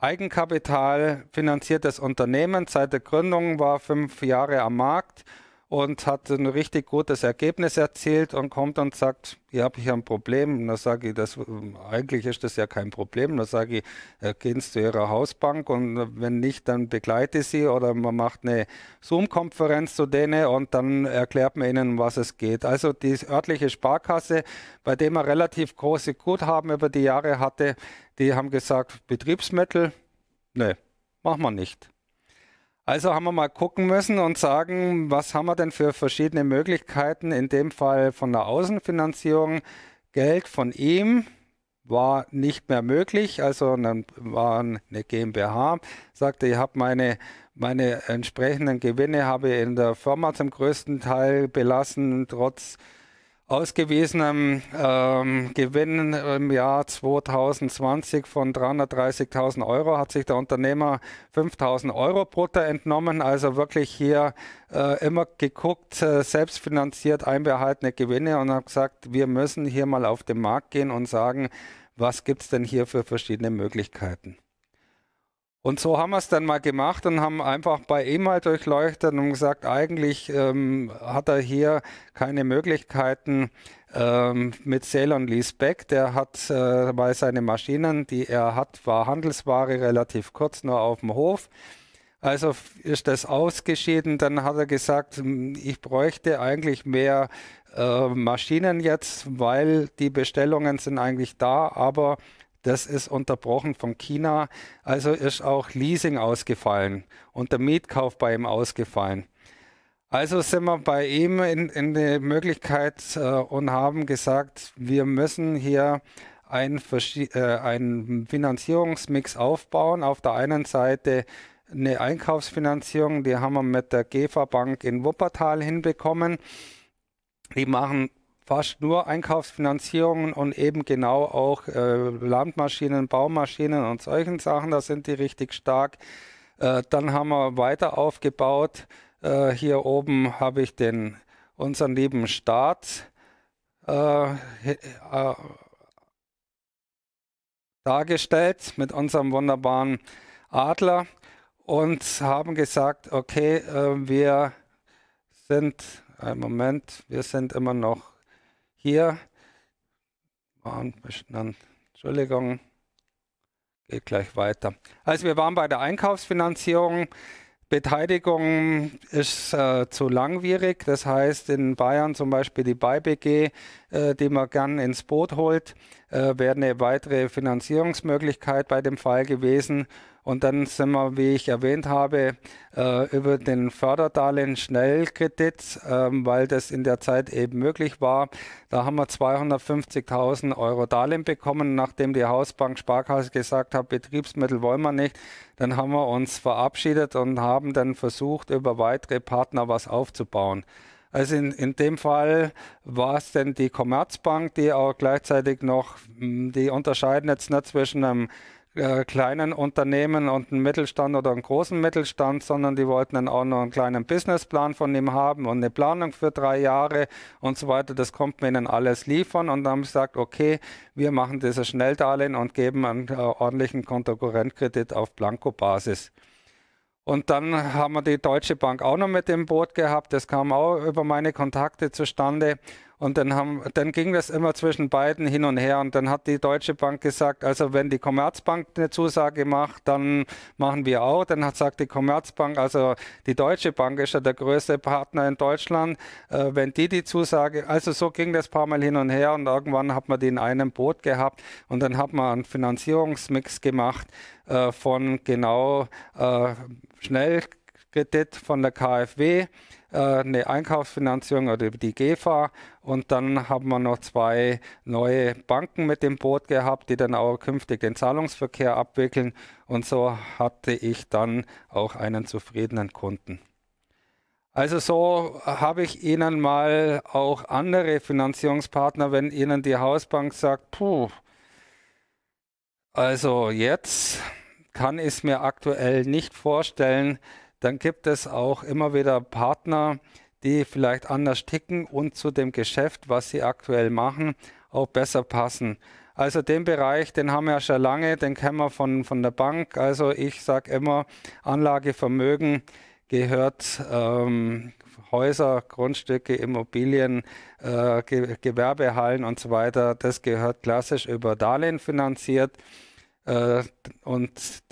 Eigenkapital finanziert das Unternehmen seit der Gründung war fünf Jahre am Markt und hat ein richtig gutes Ergebnis erzielt und kommt und sagt, hier habe hier ein Problem. Und da sage ich, das, ähm, eigentlich ist das ja kein Problem. Da sage ich, äh, gehen Sie zu Ihrer Hausbank und äh, wenn nicht, dann begleite Sie oder man macht eine Zoom-Konferenz zu denen und dann erklärt man Ihnen, was es geht. Also die örtliche Sparkasse, bei dem man relativ große Guthaben über die Jahre hatte, die haben gesagt, Betriebsmittel, nee, machen wir nicht. Also haben wir mal gucken müssen und sagen, was haben wir denn für verschiedene Möglichkeiten, in dem Fall von der Außenfinanzierung. Geld von ihm war nicht mehr möglich, also dann war eine GmbH, sagte, ich habe meine, meine entsprechenden Gewinne habe in der Firma zum größten Teil belassen, trotz äh, ausgewiesenem ähm, Gewinn im Jahr 2020 von 330.000 Euro hat sich der Unternehmer 5.000 Euro brutto entnommen. Also wirklich hier äh, immer geguckt, äh, selbstfinanziert einbehaltene Gewinne und habe gesagt, wir müssen hier mal auf den Markt gehen und sagen, was gibt es denn hier für verschiedene Möglichkeiten. Und so haben wir es dann mal gemacht und haben einfach bei ihm mal durchleuchtet und gesagt, eigentlich ähm, hat er hier keine Möglichkeiten ähm, mit Sale und Leaseback. Der hat, äh, weil seine Maschinen, die er hat, war Handelsware relativ kurz nur auf dem Hof. Also ist das ausgeschieden. Dann hat er gesagt, hm, ich bräuchte eigentlich mehr äh, Maschinen jetzt, weil die Bestellungen sind eigentlich da, aber das ist unterbrochen von China. Also ist auch Leasing ausgefallen und der Mietkauf bei ihm ausgefallen. Also sind wir bei ihm in, in der Möglichkeit äh, und haben gesagt, wir müssen hier einen, äh, einen Finanzierungsmix aufbauen. Auf der einen Seite eine Einkaufsfinanzierung, die haben wir mit der GEFA Bank in Wuppertal hinbekommen. Die machen fast nur Einkaufsfinanzierungen und eben genau auch äh, Landmaschinen, Baumaschinen und solchen Sachen, da sind die richtig stark. Äh, dann haben wir weiter aufgebaut. Äh, hier oben habe ich den unseren lieben Staat äh, äh, dargestellt mit unserem wunderbaren Adler und haben gesagt, okay, äh, wir sind, einen Moment, wir sind immer noch hier waren, Entschuldigung, geht gleich weiter. Also wir waren bei der Einkaufsfinanzierung. Beteiligung ist äh, zu langwierig. Das heißt, in Bayern zum Beispiel die BayBG, äh, die man gern ins Boot holt, äh, wäre eine weitere Finanzierungsmöglichkeit bei dem Fall gewesen. Und dann sind wir, wie ich erwähnt habe, äh, über den Förderdarlehen Schnellkredit, ähm, weil das in der Zeit eben möglich war. Da haben wir 250.000 Euro Darlehen bekommen, nachdem die Hausbank Sparkasse gesagt hat, Betriebsmittel wollen wir nicht. Dann haben wir uns verabschiedet und haben dann versucht, über weitere Partner was aufzubauen. Also in, in dem Fall war es denn die Commerzbank, die auch gleichzeitig noch, hm, die unterscheiden jetzt nicht zwischen einem äh, kleinen Unternehmen und einen Mittelstand oder einen großen Mittelstand, sondern die wollten dann auch noch einen kleinen Businessplan von ihm haben und eine Planung für drei Jahre und so weiter. Das kommt mir ihnen alles liefern und dann haben sie gesagt, okay, wir machen dieses Schnelldarlehen und geben einen äh, ordentlichen Kontokorrentkredit auf Blanco-Basis. Und dann haben wir die Deutsche Bank auch noch mit dem Boot gehabt. Das kam auch über meine Kontakte zustande. Und dann, haben, dann ging das immer zwischen beiden hin und her. Und dann hat die Deutsche Bank gesagt, also wenn die Commerzbank eine Zusage macht, dann machen wir auch. Dann hat sagt die Commerzbank, also die Deutsche Bank ist ja der größte Partner in Deutschland. Äh, wenn die die Zusage, also so ging das ein paar Mal hin und her. Und irgendwann hat man die in einem Boot gehabt. Und dann hat man einen Finanzierungsmix gemacht äh, von genau äh, Schnellkredit von der KfW äh, eine Einkaufsfinanzierung oder die GEFA. Und dann haben wir noch zwei neue Banken mit dem Boot gehabt, die dann auch künftig den Zahlungsverkehr abwickeln. Und so hatte ich dann auch einen zufriedenen Kunden. Also so habe ich Ihnen mal auch andere Finanzierungspartner, wenn Ihnen die Hausbank sagt, puh, also jetzt kann ich es mir aktuell nicht vorstellen, dann gibt es auch immer wieder Partner, die vielleicht anders ticken und zu dem Geschäft, was sie aktuell machen, auch besser passen. Also den Bereich, den haben wir ja schon lange, den kennen wir von, von der Bank. Also ich sage immer, Anlagevermögen gehört ähm, Häuser, Grundstücke, Immobilien, äh, Gewerbehallen und so weiter. Das gehört klassisch über Darlehen finanziert. Äh, und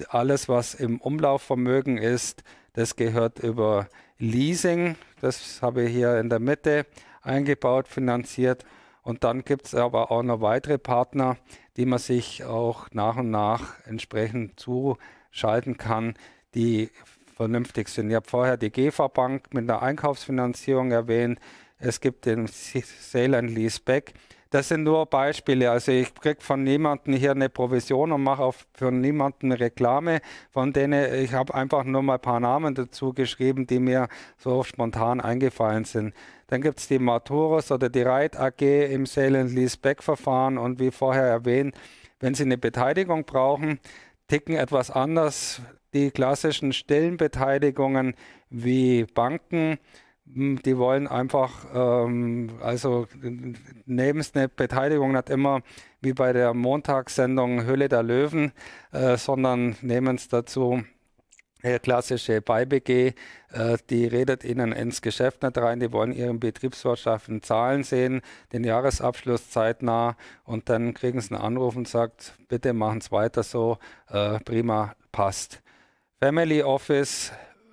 alles, was im Umlaufvermögen ist, das gehört über Leasing, das habe ich hier in der Mitte eingebaut, finanziert. Und dann gibt es aber auch noch weitere Partner, die man sich auch nach und nach entsprechend zuschalten kann, die vernünftig sind. Ich habe vorher die GEFA Bank mit einer Einkaufsfinanzierung erwähnt. Es gibt den Sale and Lease Back. Das sind nur Beispiele. Also ich kriege von niemandem hier eine Provision und mache auch für niemanden eine Reklame. Von denen, ich habe einfach nur mal ein paar Namen dazu geschrieben, die mir so spontan eingefallen sind. Dann gibt es die Maturus oder die Reit AG im Sale and Lease Back verfahren Und wie vorher erwähnt, wenn Sie eine Beteiligung brauchen, ticken etwas anders die klassischen Stellenbeteiligungen wie Banken. Hm, die wollen einfach, ähm, also neben eine Beteiligung nicht immer wie bei der Montagssendung Höhle der Löwen, äh, sondern nehmen es dazu der äh, klassische BayBG, äh, die redet ihnen ins Geschäft nicht rein, die wollen ihren Betriebswirtschaften Zahlen sehen, den Jahresabschluss zeitnah und dann kriegen sie einen Anruf und sagt, bitte machen es weiter so, äh, prima, passt. Family Office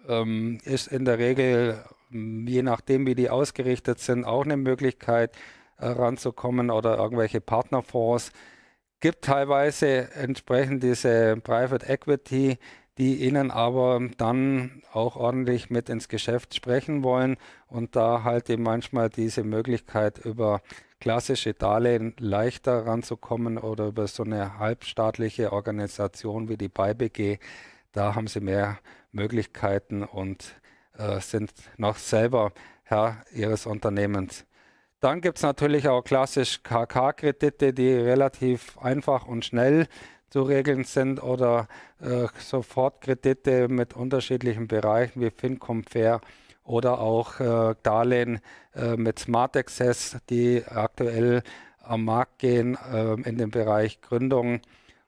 ähm, ist in der Regel je nachdem, wie die ausgerichtet sind, auch eine Möglichkeit äh, ranzukommen oder irgendwelche Partnerfonds. Gibt teilweise entsprechend diese Private Equity, die ihnen aber dann auch ordentlich mit ins Geschäft sprechen wollen und da halt eben manchmal diese Möglichkeit über klassische Darlehen leichter ranzukommen oder über so eine halbstaatliche Organisation wie die BayBG, da haben sie mehr Möglichkeiten und äh, sind noch selber Herr ihres Unternehmens. Dann gibt es natürlich auch klassisch KK-Kredite, die relativ einfach und schnell zu regeln sind oder äh, Sofortkredite mit unterschiedlichen Bereichen wie Fincom Fair oder auch äh, Darlehen äh, mit Smart Access, die aktuell am Markt gehen äh, in dem Bereich Gründung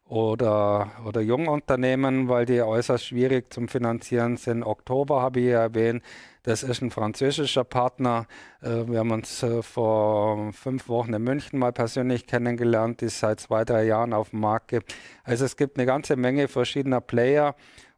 oder, oder Jungunternehmen, weil die äußerst schwierig zum Finanzieren sind. Oktober habe ich erwähnt, das ist ein französischer Partner. Äh, wir haben uns äh, vor fünf Wochen in München mal persönlich kennengelernt, die es seit zwei, drei Jahren auf dem Markt gibt. Also es gibt eine ganze Menge verschiedener Player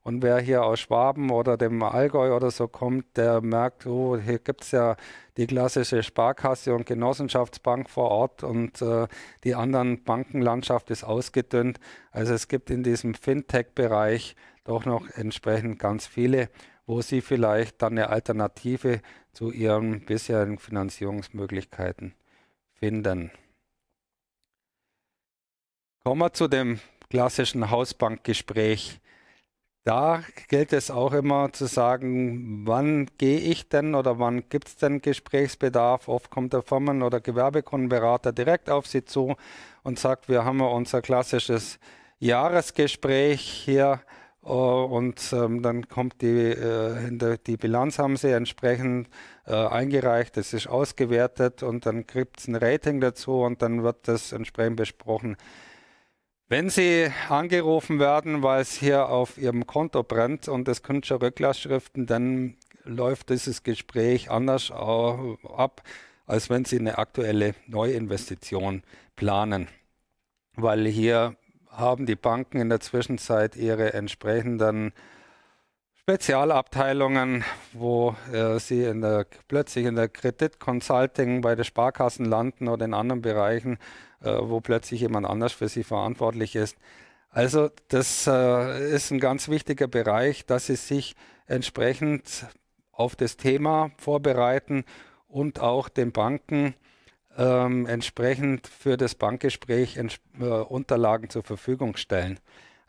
und wer hier aus Schwaben oder dem Allgäu oder so kommt, der merkt, oh, hier gibt es ja die klassische Sparkasse und Genossenschaftsbank vor Ort und äh, die anderen Bankenlandschaft ist ausgedünnt. Also es gibt in diesem Fintech-Bereich doch noch entsprechend ganz viele, wo sie vielleicht dann eine Alternative zu ihren bisherigen Finanzierungsmöglichkeiten finden. Kommen wir zu dem klassischen Hausbankgespräch da gilt es auch immer zu sagen, wann gehe ich denn oder wann gibt es denn Gesprächsbedarf. Oft kommt der Firmen- oder Gewerbekundenberater direkt auf Sie zu und sagt, wir haben ja unser klassisches Jahresgespräch hier äh, und ähm, dann kommt die, äh, die Bilanz, haben Sie entsprechend äh, eingereicht, es ist ausgewertet und dann gibt es ein Rating dazu und dann wird das entsprechend besprochen. Wenn Sie angerufen werden, weil es hier auf Ihrem Konto brennt und es kommt schon Rücklassschriften, dann läuft dieses Gespräch anders ab, als wenn Sie eine aktuelle Neuinvestition planen. Weil hier haben die Banken in der Zwischenzeit ihre entsprechenden Spezialabteilungen, wo äh, sie in der, plötzlich in der Kreditconsulting bei den Sparkassen landen oder in anderen Bereichen äh, wo plötzlich jemand anders für sie verantwortlich ist. Also das äh, ist ein ganz wichtiger Bereich, dass sie sich entsprechend auf das Thema vorbereiten und auch den Banken ähm, entsprechend für das Bankgespräch äh, Unterlagen zur Verfügung stellen.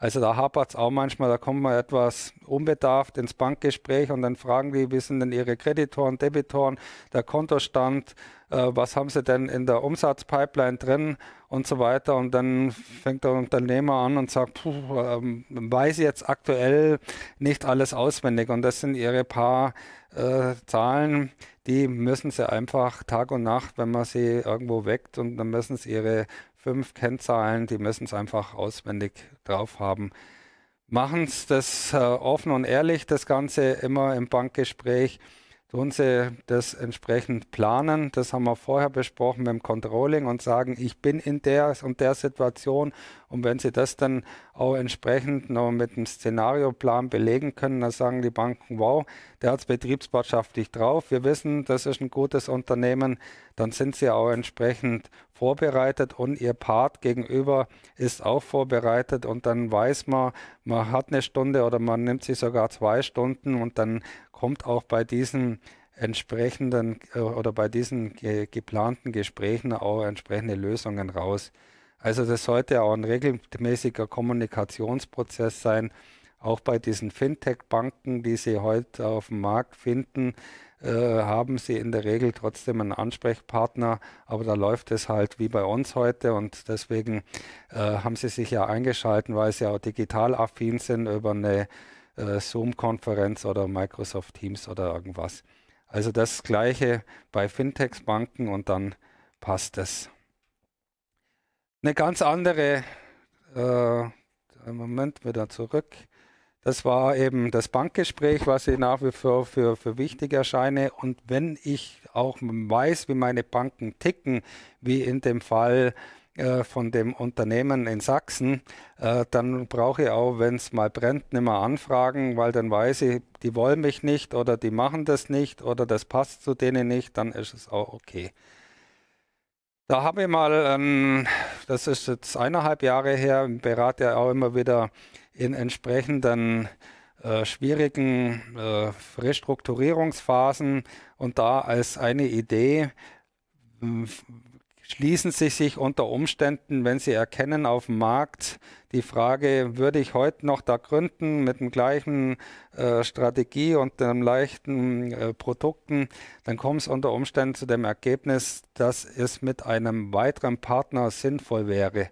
Also da hapert es auch manchmal, da kommt man etwas unbedarft ins Bankgespräch und dann fragen die, wie sind denn ihre Kreditoren, Debitoren, der Kontostand, äh, was haben sie denn in der Umsatzpipeline drin und so weiter. Und dann fängt der Unternehmer an und sagt, puh, ähm, weiß jetzt aktuell nicht alles auswendig. Und das sind ihre paar äh, Zahlen, die müssen sie einfach Tag und Nacht, wenn man sie irgendwo weckt und dann müssen sie ihre fünf Kennzahlen, die müssen es einfach auswendig drauf haben. Machen Sie das äh, offen und ehrlich, das Ganze immer im Bankgespräch. Tun Sie das entsprechend planen. Das haben wir vorher besprochen mit dem Controlling und sagen, ich bin in der und der Situation. Und wenn Sie das dann auch entsprechend noch mit einem Szenarioplan belegen können, dann sagen die Banken, wow, der hat es betriebswirtschaftlich drauf. Wir wissen, das ist ein gutes Unternehmen. Dann sind Sie auch entsprechend vorbereitet und ihr Part gegenüber ist auch vorbereitet und dann weiß man, man hat eine Stunde oder man nimmt sich sogar zwei Stunden und dann kommt auch bei diesen entsprechenden äh, oder bei diesen ge geplanten Gesprächen auch entsprechende Lösungen raus. Also das sollte auch ein regelmäßiger Kommunikationsprozess sein, auch bei diesen Fintech-Banken, die Sie heute auf dem Markt finden äh, haben sie in der Regel trotzdem einen Ansprechpartner, aber da läuft es halt wie bei uns heute und deswegen äh, haben sie sich ja eingeschalten, weil sie auch digital affin sind über eine äh, Zoom-Konferenz oder Microsoft Teams oder irgendwas. Also das gleiche bei Fintechs-Banken und dann passt es. Eine ganz andere, äh, Moment wieder zurück, das war eben das Bankgespräch, was ich nach wie vor für, für wichtig erscheine. Und wenn ich auch weiß, wie meine Banken ticken, wie in dem Fall äh, von dem Unternehmen in Sachsen, äh, dann brauche ich auch, wenn es mal brennt, nicht mehr anfragen, weil dann weiß ich, die wollen mich nicht oder die machen das nicht oder das passt zu denen nicht, dann ist es auch okay. Da habe ich mal, ähm, das ist jetzt eineinhalb Jahre her, berate ja auch immer wieder in entsprechenden äh, schwierigen äh, Restrukturierungsphasen und da als eine Idee hm, schließen sie sich unter Umständen, wenn sie erkennen auf dem Markt, die Frage, würde ich heute noch da gründen mit dem gleichen äh, Strategie und dem leichten äh, Produkten, dann kommt es unter Umständen zu dem Ergebnis, dass es mit einem weiteren Partner sinnvoll wäre.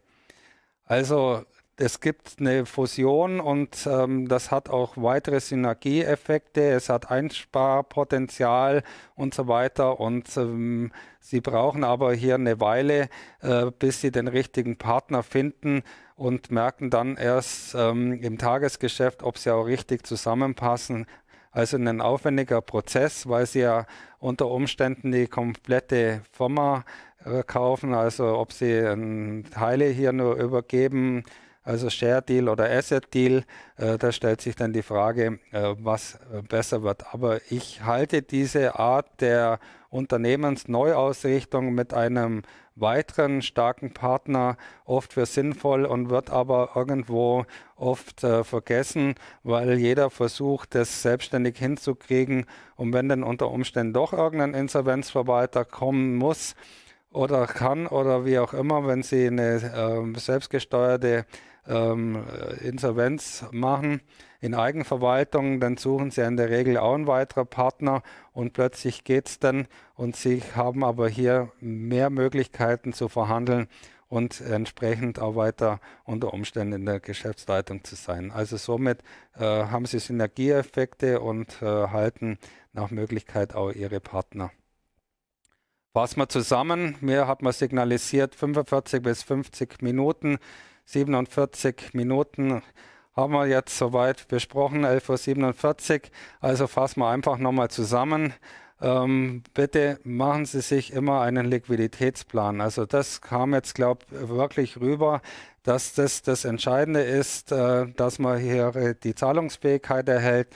Also es gibt eine Fusion und ähm, das hat auch weitere Synergieeffekte, es hat Einsparpotenzial und so weiter. Und ähm, sie brauchen aber hier eine Weile, äh, bis sie den richtigen Partner finden und merken dann erst ähm, im Tagesgeschäft, ob sie auch richtig zusammenpassen. Also ein aufwendiger Prozess, weil sie ja unter Umständen die komplette Firma äh, kaufen, also ob sie ähm, Teile hier nur übergeben also Share Deal oder Asset Deal. Äh, da stellt sich dann die Frage, äh, was äh, besser wird. Aber ich halte diese Art der Unternehmensneuausrichtung mit einem weiteren starken Partner oft für sinnvoll und wird aber irgendwo oft äh, vergessen, weil jeder versucht, das selbstständig hinzukriegen. Und wenn dann unter Umständen doch irgendein Insolvenzverwalter kommen muss, oder kann oder wie auch immer, wenn sie eine äh, selbstgesteuerte ähm, Insolvenz machen in Eigenverwaltung, dann suchen sie in der Regel auch einen weiteren Partner und plötzlich geht es dann und sie haben aber hier mehr Möglichkeiten zu verhandeln und entsprechend auch weiter unter Umständen in der Geschäftsleitung zu sein. Also somit äh, haben sie Synergieeffekte und äh, halten nach Möglichkeit auch ihre Partner fassen wir zusammen. Mir hat man signalisiert 45 bis 50 Minuten, 47 Minuten haben wir jetzt soweit besprochen, 11.47 Uhr. Also fassen wir einfach nochmal zusammen. Ähm, bitte machen Sie sich immer einen Liquiditätsplan. Also das kam jetzt, glaube ich, wirklich rüber, dass das das Entscheidende ist, äh, dass man hier die Zahlungsfähigkeit erhält.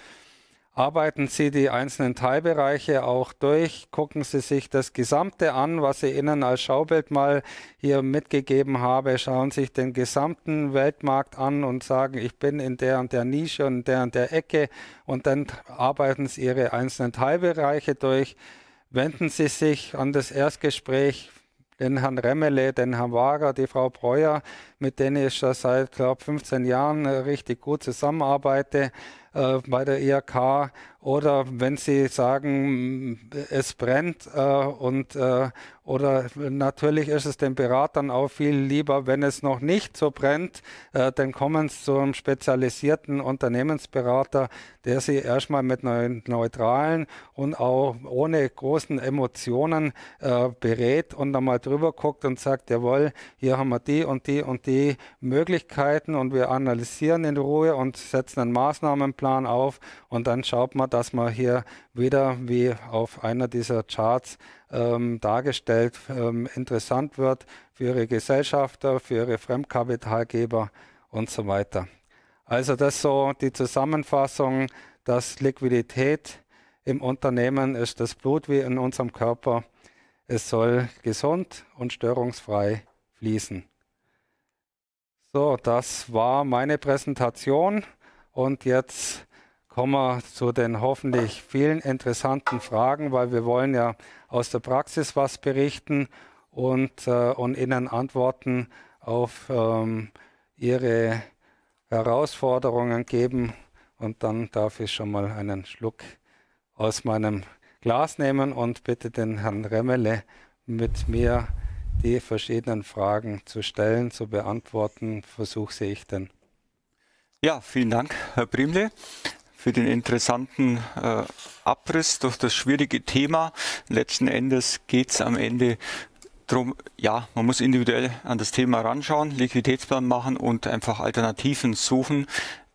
Arbeiten Sie die einzelnen Teilbereiche auch durch, gucken Sie sich das Gesamte an, was ich Ihnen als Schaubild mal hier mitgegeben habe, schauen sich den gesamten Weltmarkt an und sagen, ich bin in der und der Nische und in der und der Ecke und dann arbeiten Sie Ihre einzelnen Teilbereiche durch. Wenden Sie sich an das Erstgespräch den Herrn Remmele, den Herrn Wager, die Frau Breuer, mit denen ich schon seit, glaube 15 Jahren richtig gut zusammenarbeite. Äh, bei der ERK oder wenn sie sagen, es brennt äh, und äh, oder natürlich ist es den Beratern auch viel lieber, wenn es noch nicht so brennt, äh, dann kommen sie zu einem spezialisierten Unternehmensberater, der sie erstmal mit neutralen und auch ohne großen Emotionen äh, berät und einmal drüber guckt und sagt, jawohl, hier haben wir die und die und die Möglichkeiten und wir analysieren in Ruhe und setzen einen Maßnahmenplan auf und dann schaut man dass man hier wieder wie auf einer dieser Charts ähm, dargestellt ähm, interessant wird für ihre Gesellschafter, für ihre Fremdkapitalgeber und so weiter. Also das ist so die Zusammenfassung, dass Liquidität im Unternehmen ist das Blut wie in unserem Körper. Es soll gesund und störungsfrei fließen. So, das war meine Präsentation und jetzt kommen wir zu den hoffentlich vielen interessanten Fragen, weil wir wollen ja aus der Praxis was berichten und, äh, und Ihnen Antworten auf ähm, Ihre Herausforderungen geben. Und dann darf ich schon mal einen Schluck aus meinem Glas nehmen und bitte den Herrn Remmele mit mir die verschiedenen Fragen zu stellen, zu beantworten. Versuche ich denn. Ja, vielen Dank, Herr Primle für den interessanten äh, Abriss durch das schwierige Thema. Letzten Endes geht es am Ende drum, ja, man muss individuell an das Thema ranschauen, Liquiditätsplan machen und einfach Alternativen suchen.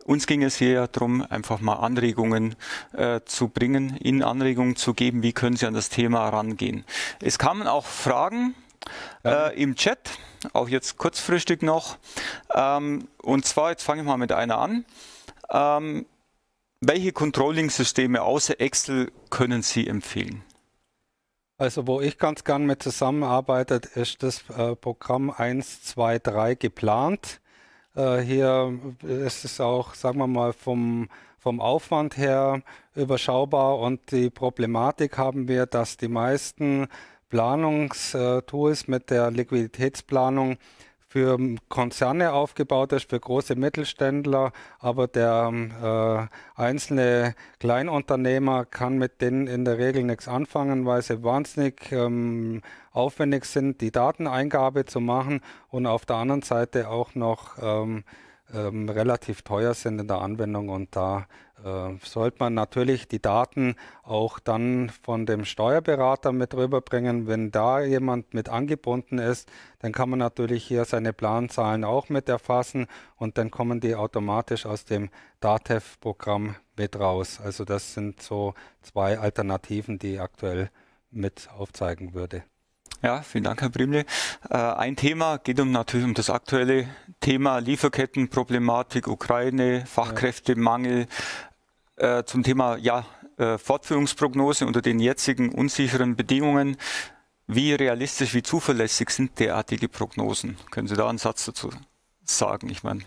Uns ging es hier ja darum, einfach mal Anregungen äh, zu bringen, Ihnen Anregungen zu geben, wie können Sie an das Thema rangehen. Es kamen auch Fragen ja. äh, im Chat, auch jetzt kurzfristig noch. Ähm, und zwar, jetzt fange ich mal mit einer an. Ähm, welche Controlling-Systeme außer Excel können Sie empfehlen? Also wo ich ganz gern mit zusammenarbeitet, ist das äh, Programm 123 geplant. Äh, hier ist es auch, sagen wir mal, vom, vom Aufwand her überschaubar und die Problematik haben wir, dass die meisten Planungstools mit der Liquiditätsplanung für ähm, Konzerne aufgebaut ist, für große Mittelständler, aber der ähm, äh, einzelne Kleinunternehmer kann mit denen in der Regel nichts anfangen, weil sie wahnsinnig ähm, aufwendig sind, die Dateneingabe zu machen und auf der anderen Seite auch noch ähm, ähm, relativ teuer sind in der Anwendung und da äh, sollte man natürlich die Daten auch dann von dem Steuerberater mit rüberbringen. Wenn da jemand mit angebunden ist, dann kann man natürlich hier seine Planzahlen auch mit erfassen und dann kommen die automatisch aus dem DATEV-Programm mit raus. Also das sind so zwei Alternativen, die aktuell mit aufzeigen würde. Ja, vielen Dank, Herr Brimle. Äh, ein Thema geht um natürlich um das aktuelle Thema Lieferkettenproblematik, Ukraine, Fachkräftemangel. Äh, zum Thema ja, äh, Fortführungsprognose unter den jetzigen unsicheren Bedingungen. Wie realistisch, wie zuverlässig sind derartige Prognosen? Können Sie da einen Satz dazu sagen? sagen. Ich meine.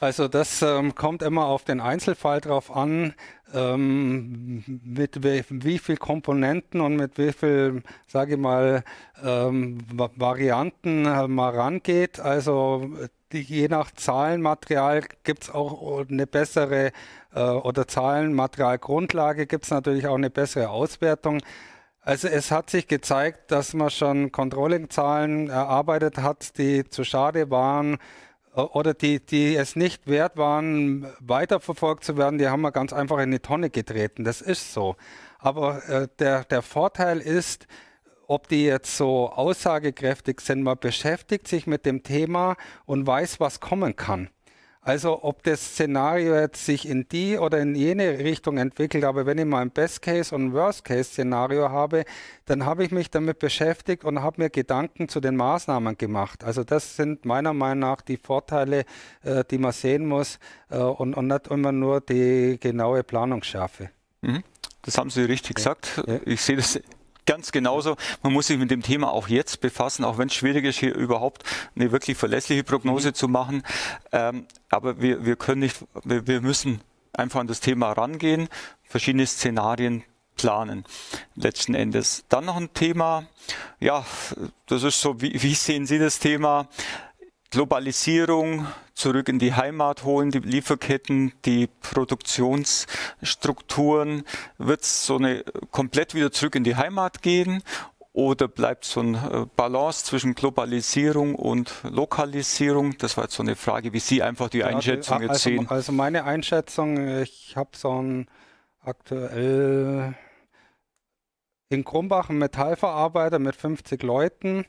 Also das ähm, kommt immer auf den Einzelfall drauf an, ähm, mit wie, wie viel Komponenten und mit wie viel, sage ich mal, ähm, Varianten äh, man rangeht. Also die, je nach Zahlenmaterial gibt es auch eine bessere äh, oder Zahlenmaterialgrundlage gibt es natürlich auch eine bessere Auswertung. Also es hat sich gezeigt, dass man schon Controlling-Zahlen erarbeitet hat, die zu schade waren oder die, die es nicht wert waren, weiterverfolgt zu werden, die haben wir ganz einfach in die Tonne getreten. Das ist so. Aber äh, der, der Vorteil ist, ob die jetzt so aussagekräftig sind, man beschäftigt sich mit dem Thema und weiß, was kommen kann. Also ob das Szenario jetzt sich in die oder in jene Richtung entwickelt, aber wenn ich mal ein Best-Case und Worst-Case-Szenario habe, dann habe ich mich damit beschäftigt und habe mir Gedanken zu den Maßnahmen gemacht. Also das sind meiner Meinung nach die Vorteile, äh, die man sehen muss äh, und, und nicht immer nur die genaue Planungsschärfe. Mhm. Das haben Sie richtig ja. gesagt. Ja. Ich sehe das Ganz genauso. Man muss sich mit dem Thema auch jetzt befassen, auch wenn es schwierig ist, hier überhaupt eine wirklich verlässliche Prognose mhm. zu machen. Ähm, aber wir, wir können nicht, wir, wir müssen einfach an das Thema rangehen, verschiedene Szenarien planen letzten Endes. Dann noch ein Thema, ja, das ist so, wie, wie sehen Sie das Thema? Globalisierung zurück in die Heimat holen, die Lieferketten, die Produktionsstrukturen, wird es so eine komplett wieder zurück in die Heimat gehen oder bleibt so ein äh, Balance zwischen Globalisierung und Lokalisierung? Das war jetzt so eine Frage, wie Sie einfach die ja, Einschätzung also, jetzt sehen. Also meine Einschätzung, ich habe so ein aktuell in Krumbach einen Metallverarbeiter mit 50 Leuten.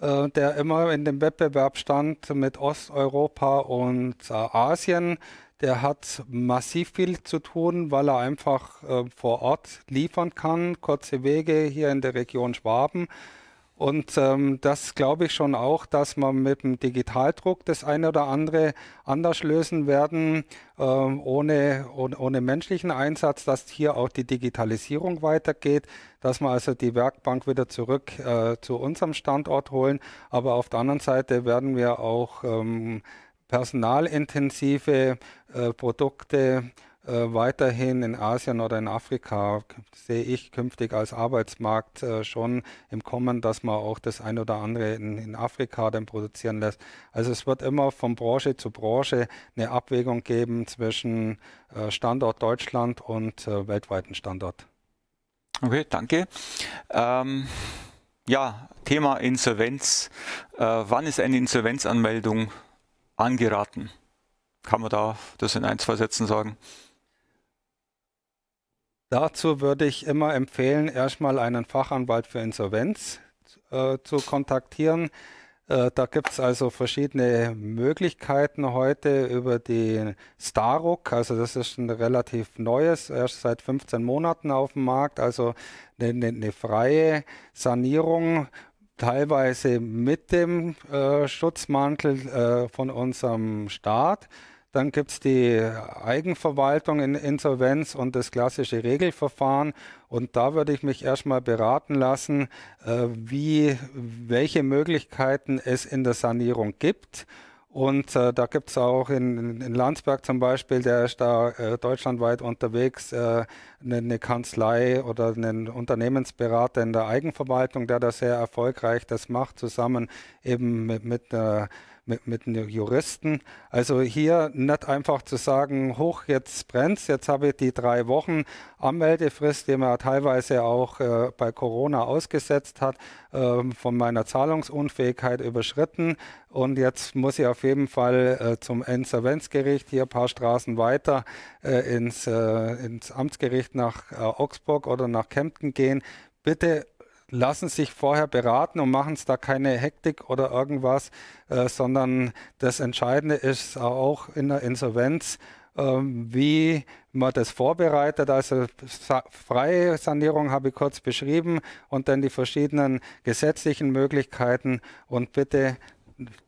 Äh, der immer in dem Wettbewerb stand mit Osteuropa und äh, Asien. Der hat massiv viel zu tun, weil er einfach äh, vor Ort liefern kann, kurze Wege hier in der Region Schwaben. Und ähm, das glaube ich schon auch, dass man mit dem Digitaldruck das eine oder andere anders lösen werden, ähm, ohne, ohne, ohne menschlichen Einsatz, dass hier auch die Digitalisierung weitergeht, dass wir also die Werkbank wieder zurück äh, zu unserem Standort holen. Aber auf der anderen Seite werden wir auch ähm, personalintensive äh, Produkte äh, weiterhin in Asien oder in Afrika sehe ich künftig als Arbeitsmarkt äh, schon im Kommen, dass man auch das ein oder andere in, in, Afrika dann produzieren lässt. Also es wird immer von Branche zu Branche eine Abwägung geben zwischen äh, Standort Deutschland und äh, weltweiten Standort. Okay, danke. Ähm, ja, Thema Insolvenz. Äh, wann ist eine Insolvenzanmeldung angeraten? Kann man da das in ein, zwei Sätzen sagen? Dazu würde ich immer empfehlen, erstmal einen Fachanwalt für Insolvenz äh, zu kontaktieren. Äh, da gibt es also verschiedene Möglichkeiten heute über die Staruk. Also das ist ein relativ neues, erst seit 15 Monaten auf dem Markt. Also eine, eine freie Sanierung, teilweise mit dem äh, Schutzmantel äh, von unserem Staat. Dann gibt es die Eigenverwaltung in Insolvenz und das klassische Regelverfahren. Und da würde ich mich erstmal beraten lassen, äh, wie, welche Möglichkeiten es in der Sanierung gibt. Und äh, da gibt es auch in, in, Landsberg zum Beispiel, der ist da äh, deutschlandweit unterwegs, äh, eine, eine, Kanzlei oder einen Unternehmensberater in der Eigenverwaltung, der da sehr erfolgreich das macht, zusammen eben mit, mit einer äh, mit, mit den Juristen. Also hier nicht einfach zu sagen, hoch, jetzt brennt's, jetzt habe ich die drei Wochen Anmeldefrist, die man teilweise auch äh, bei Corona ausgesetzt hat, äh, von meiner Zahlungsunfähigkeit überschritten. Und jetzt muss ich auf jeden Fall äh, zum Insolvenzgericht hier ein paar Straßen weiter äh, ins, äh, ins Amtsgericht nach äh, Augsburg oder nach Kempten gehen. Bitte lassen sich vorher beraten und machen es da keine Hektik oder irgendwas, äh, sondern das Entscheidende ist auch in der Insolvenz, ähm, wie man das vorbereitet. Also freie Sanierung habe ich kurz beschrieben und dann die verschiedenen gesetzlichen Möglichkeiten und bitte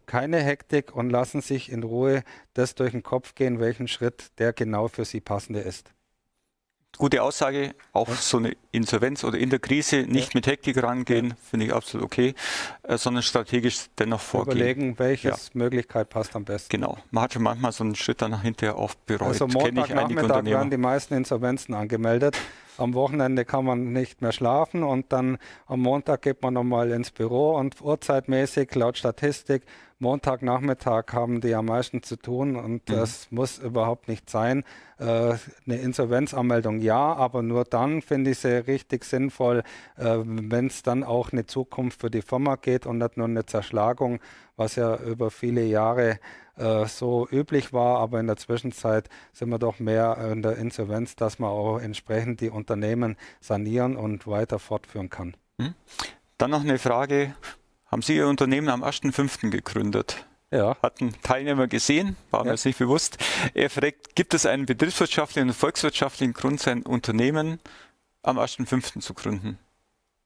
keine Hektik und lassen sich in Ruhe das durch den Kopf gehen, welchen Schritt der genau für Sie passende ist gute Aussage. Auch so eine Insolvenz oder in der Krise nicht ja. mit Hektik rangehen, ja. finde ich absolut okay, äh, sondern strategisch dennoch vorgehen. Überlegen, welche ja. Möglichkeit passt am besten. Genau. Man hat schon manchmal so einen Schritt danach hinterher oft bereut. Also Montag Nachmittag werden die meisten Insolvenzen angemeldet. Am Wochenende kann man nicht mehr schlafen und dann am Montag geht man nochmal ins Büro und urzeitmäßig laut Statistik Montagnachmittag haben die am meisten zu tun und mhm. das muss überhaupt nicht sein. Äh, eine Insolvenzanmeldung ja, aber nur dann finde ich sie richtig sinnvoll, äh, wenn es dann auch eine Zukunft für die Firma geht und nicht nur eine Zerschlagung, was ja über viele Jahre äh, so üblich war. Aber in der Zwischenzeit sind wir doch mehr in der Insolvenz, dass man auch entsprechend die Unternehmen sanieren und weiter fortführen kann. Hm? Dann noch eine Frage haben Sie Ihr Unternehmen am 8.5. gegründet. Ja. Hatten Teilnehmer gesehen, waren mir ja. nicht bewusst. Er fragt, gibt es einen betriebswirtschaftlichen und volkswirtschaftlichen Grund, sein Unternehmen am 8.5. zu gründen?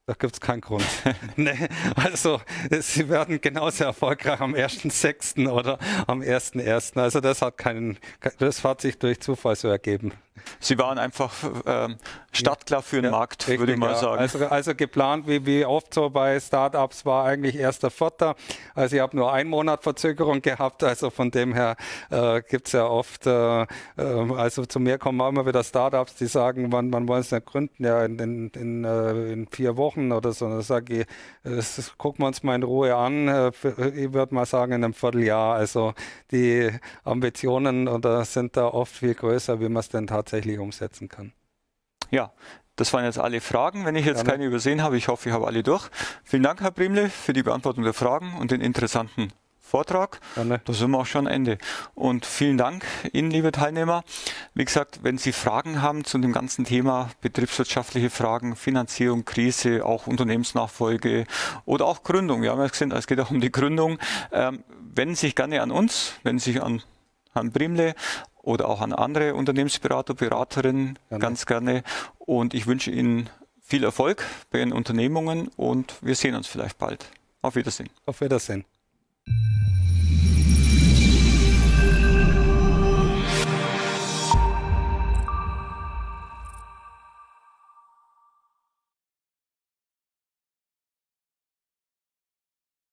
Da gibt es keinen Grund. nee, also sie werden genauso erfolgreich am 1.6. oder am 1.1. Also das hat keinen, das hat sich durch Zufall so ergeben. Sie waren einfach ähm, stadtklar für den ja, Markt, richtig, würde ich mal ja. sagen. Also, also, geplant, wie, wie oft so bei Startups, war eigentlich erster 1.4. Also ich habe nur einen Monat Verzögerung gehabt. Also von dem her äh, gibt es ja oft, äh, äh, also zu mir kommen auch immer wieder Startups, die sagen, wann, wann wollen sie nicht gründen? Ja, in, in, in, äh, in, vier Wochen oder so. Und dann sage ich, das gucken wir uns mal in Ruhe an. Äh, ich würde mal sagen, in einem Vierteljahr. Also die Ambitionen oder sind da oft viel größer, wie man es denn tatsächlich tatsächlich umsetzen kann. Ja, das waren jetzt alle Fragen. Wenn ich jetzt Gerne. keine übersehen habe, ich hoffe, ich habe alle durch. Vielen Dank, Herr Bremle, für die Beantwortung der Fragen und den interessanten Vortrag. Gerne. Da sind wir auch schon am Ende. Und vielen Dank Ihnen, liebe Teilnehmer. Wie gesagt, wenn Sie Fragen haben zu dem ganzen Thema betriebswirtschaftliche Fragen, Finanzierung, Krise, auch Unternehmensnachfolge oder auch Gründung. Wir haben ja gesehen, es geht auch um die Gründung. Ähm, wenden Sie sich gerne an uns, wenden Sie sich an Herrn Brimle oder auch an andere Unternehmensberater, Beraterinnen gerne. ganz gerne. Und ich wünsche Ihnen viel Erfolg bei Ihren Unternehmungen und wir sehen uns vielleicht bald. Auf Wiedersehen. Auf Wiedersehen.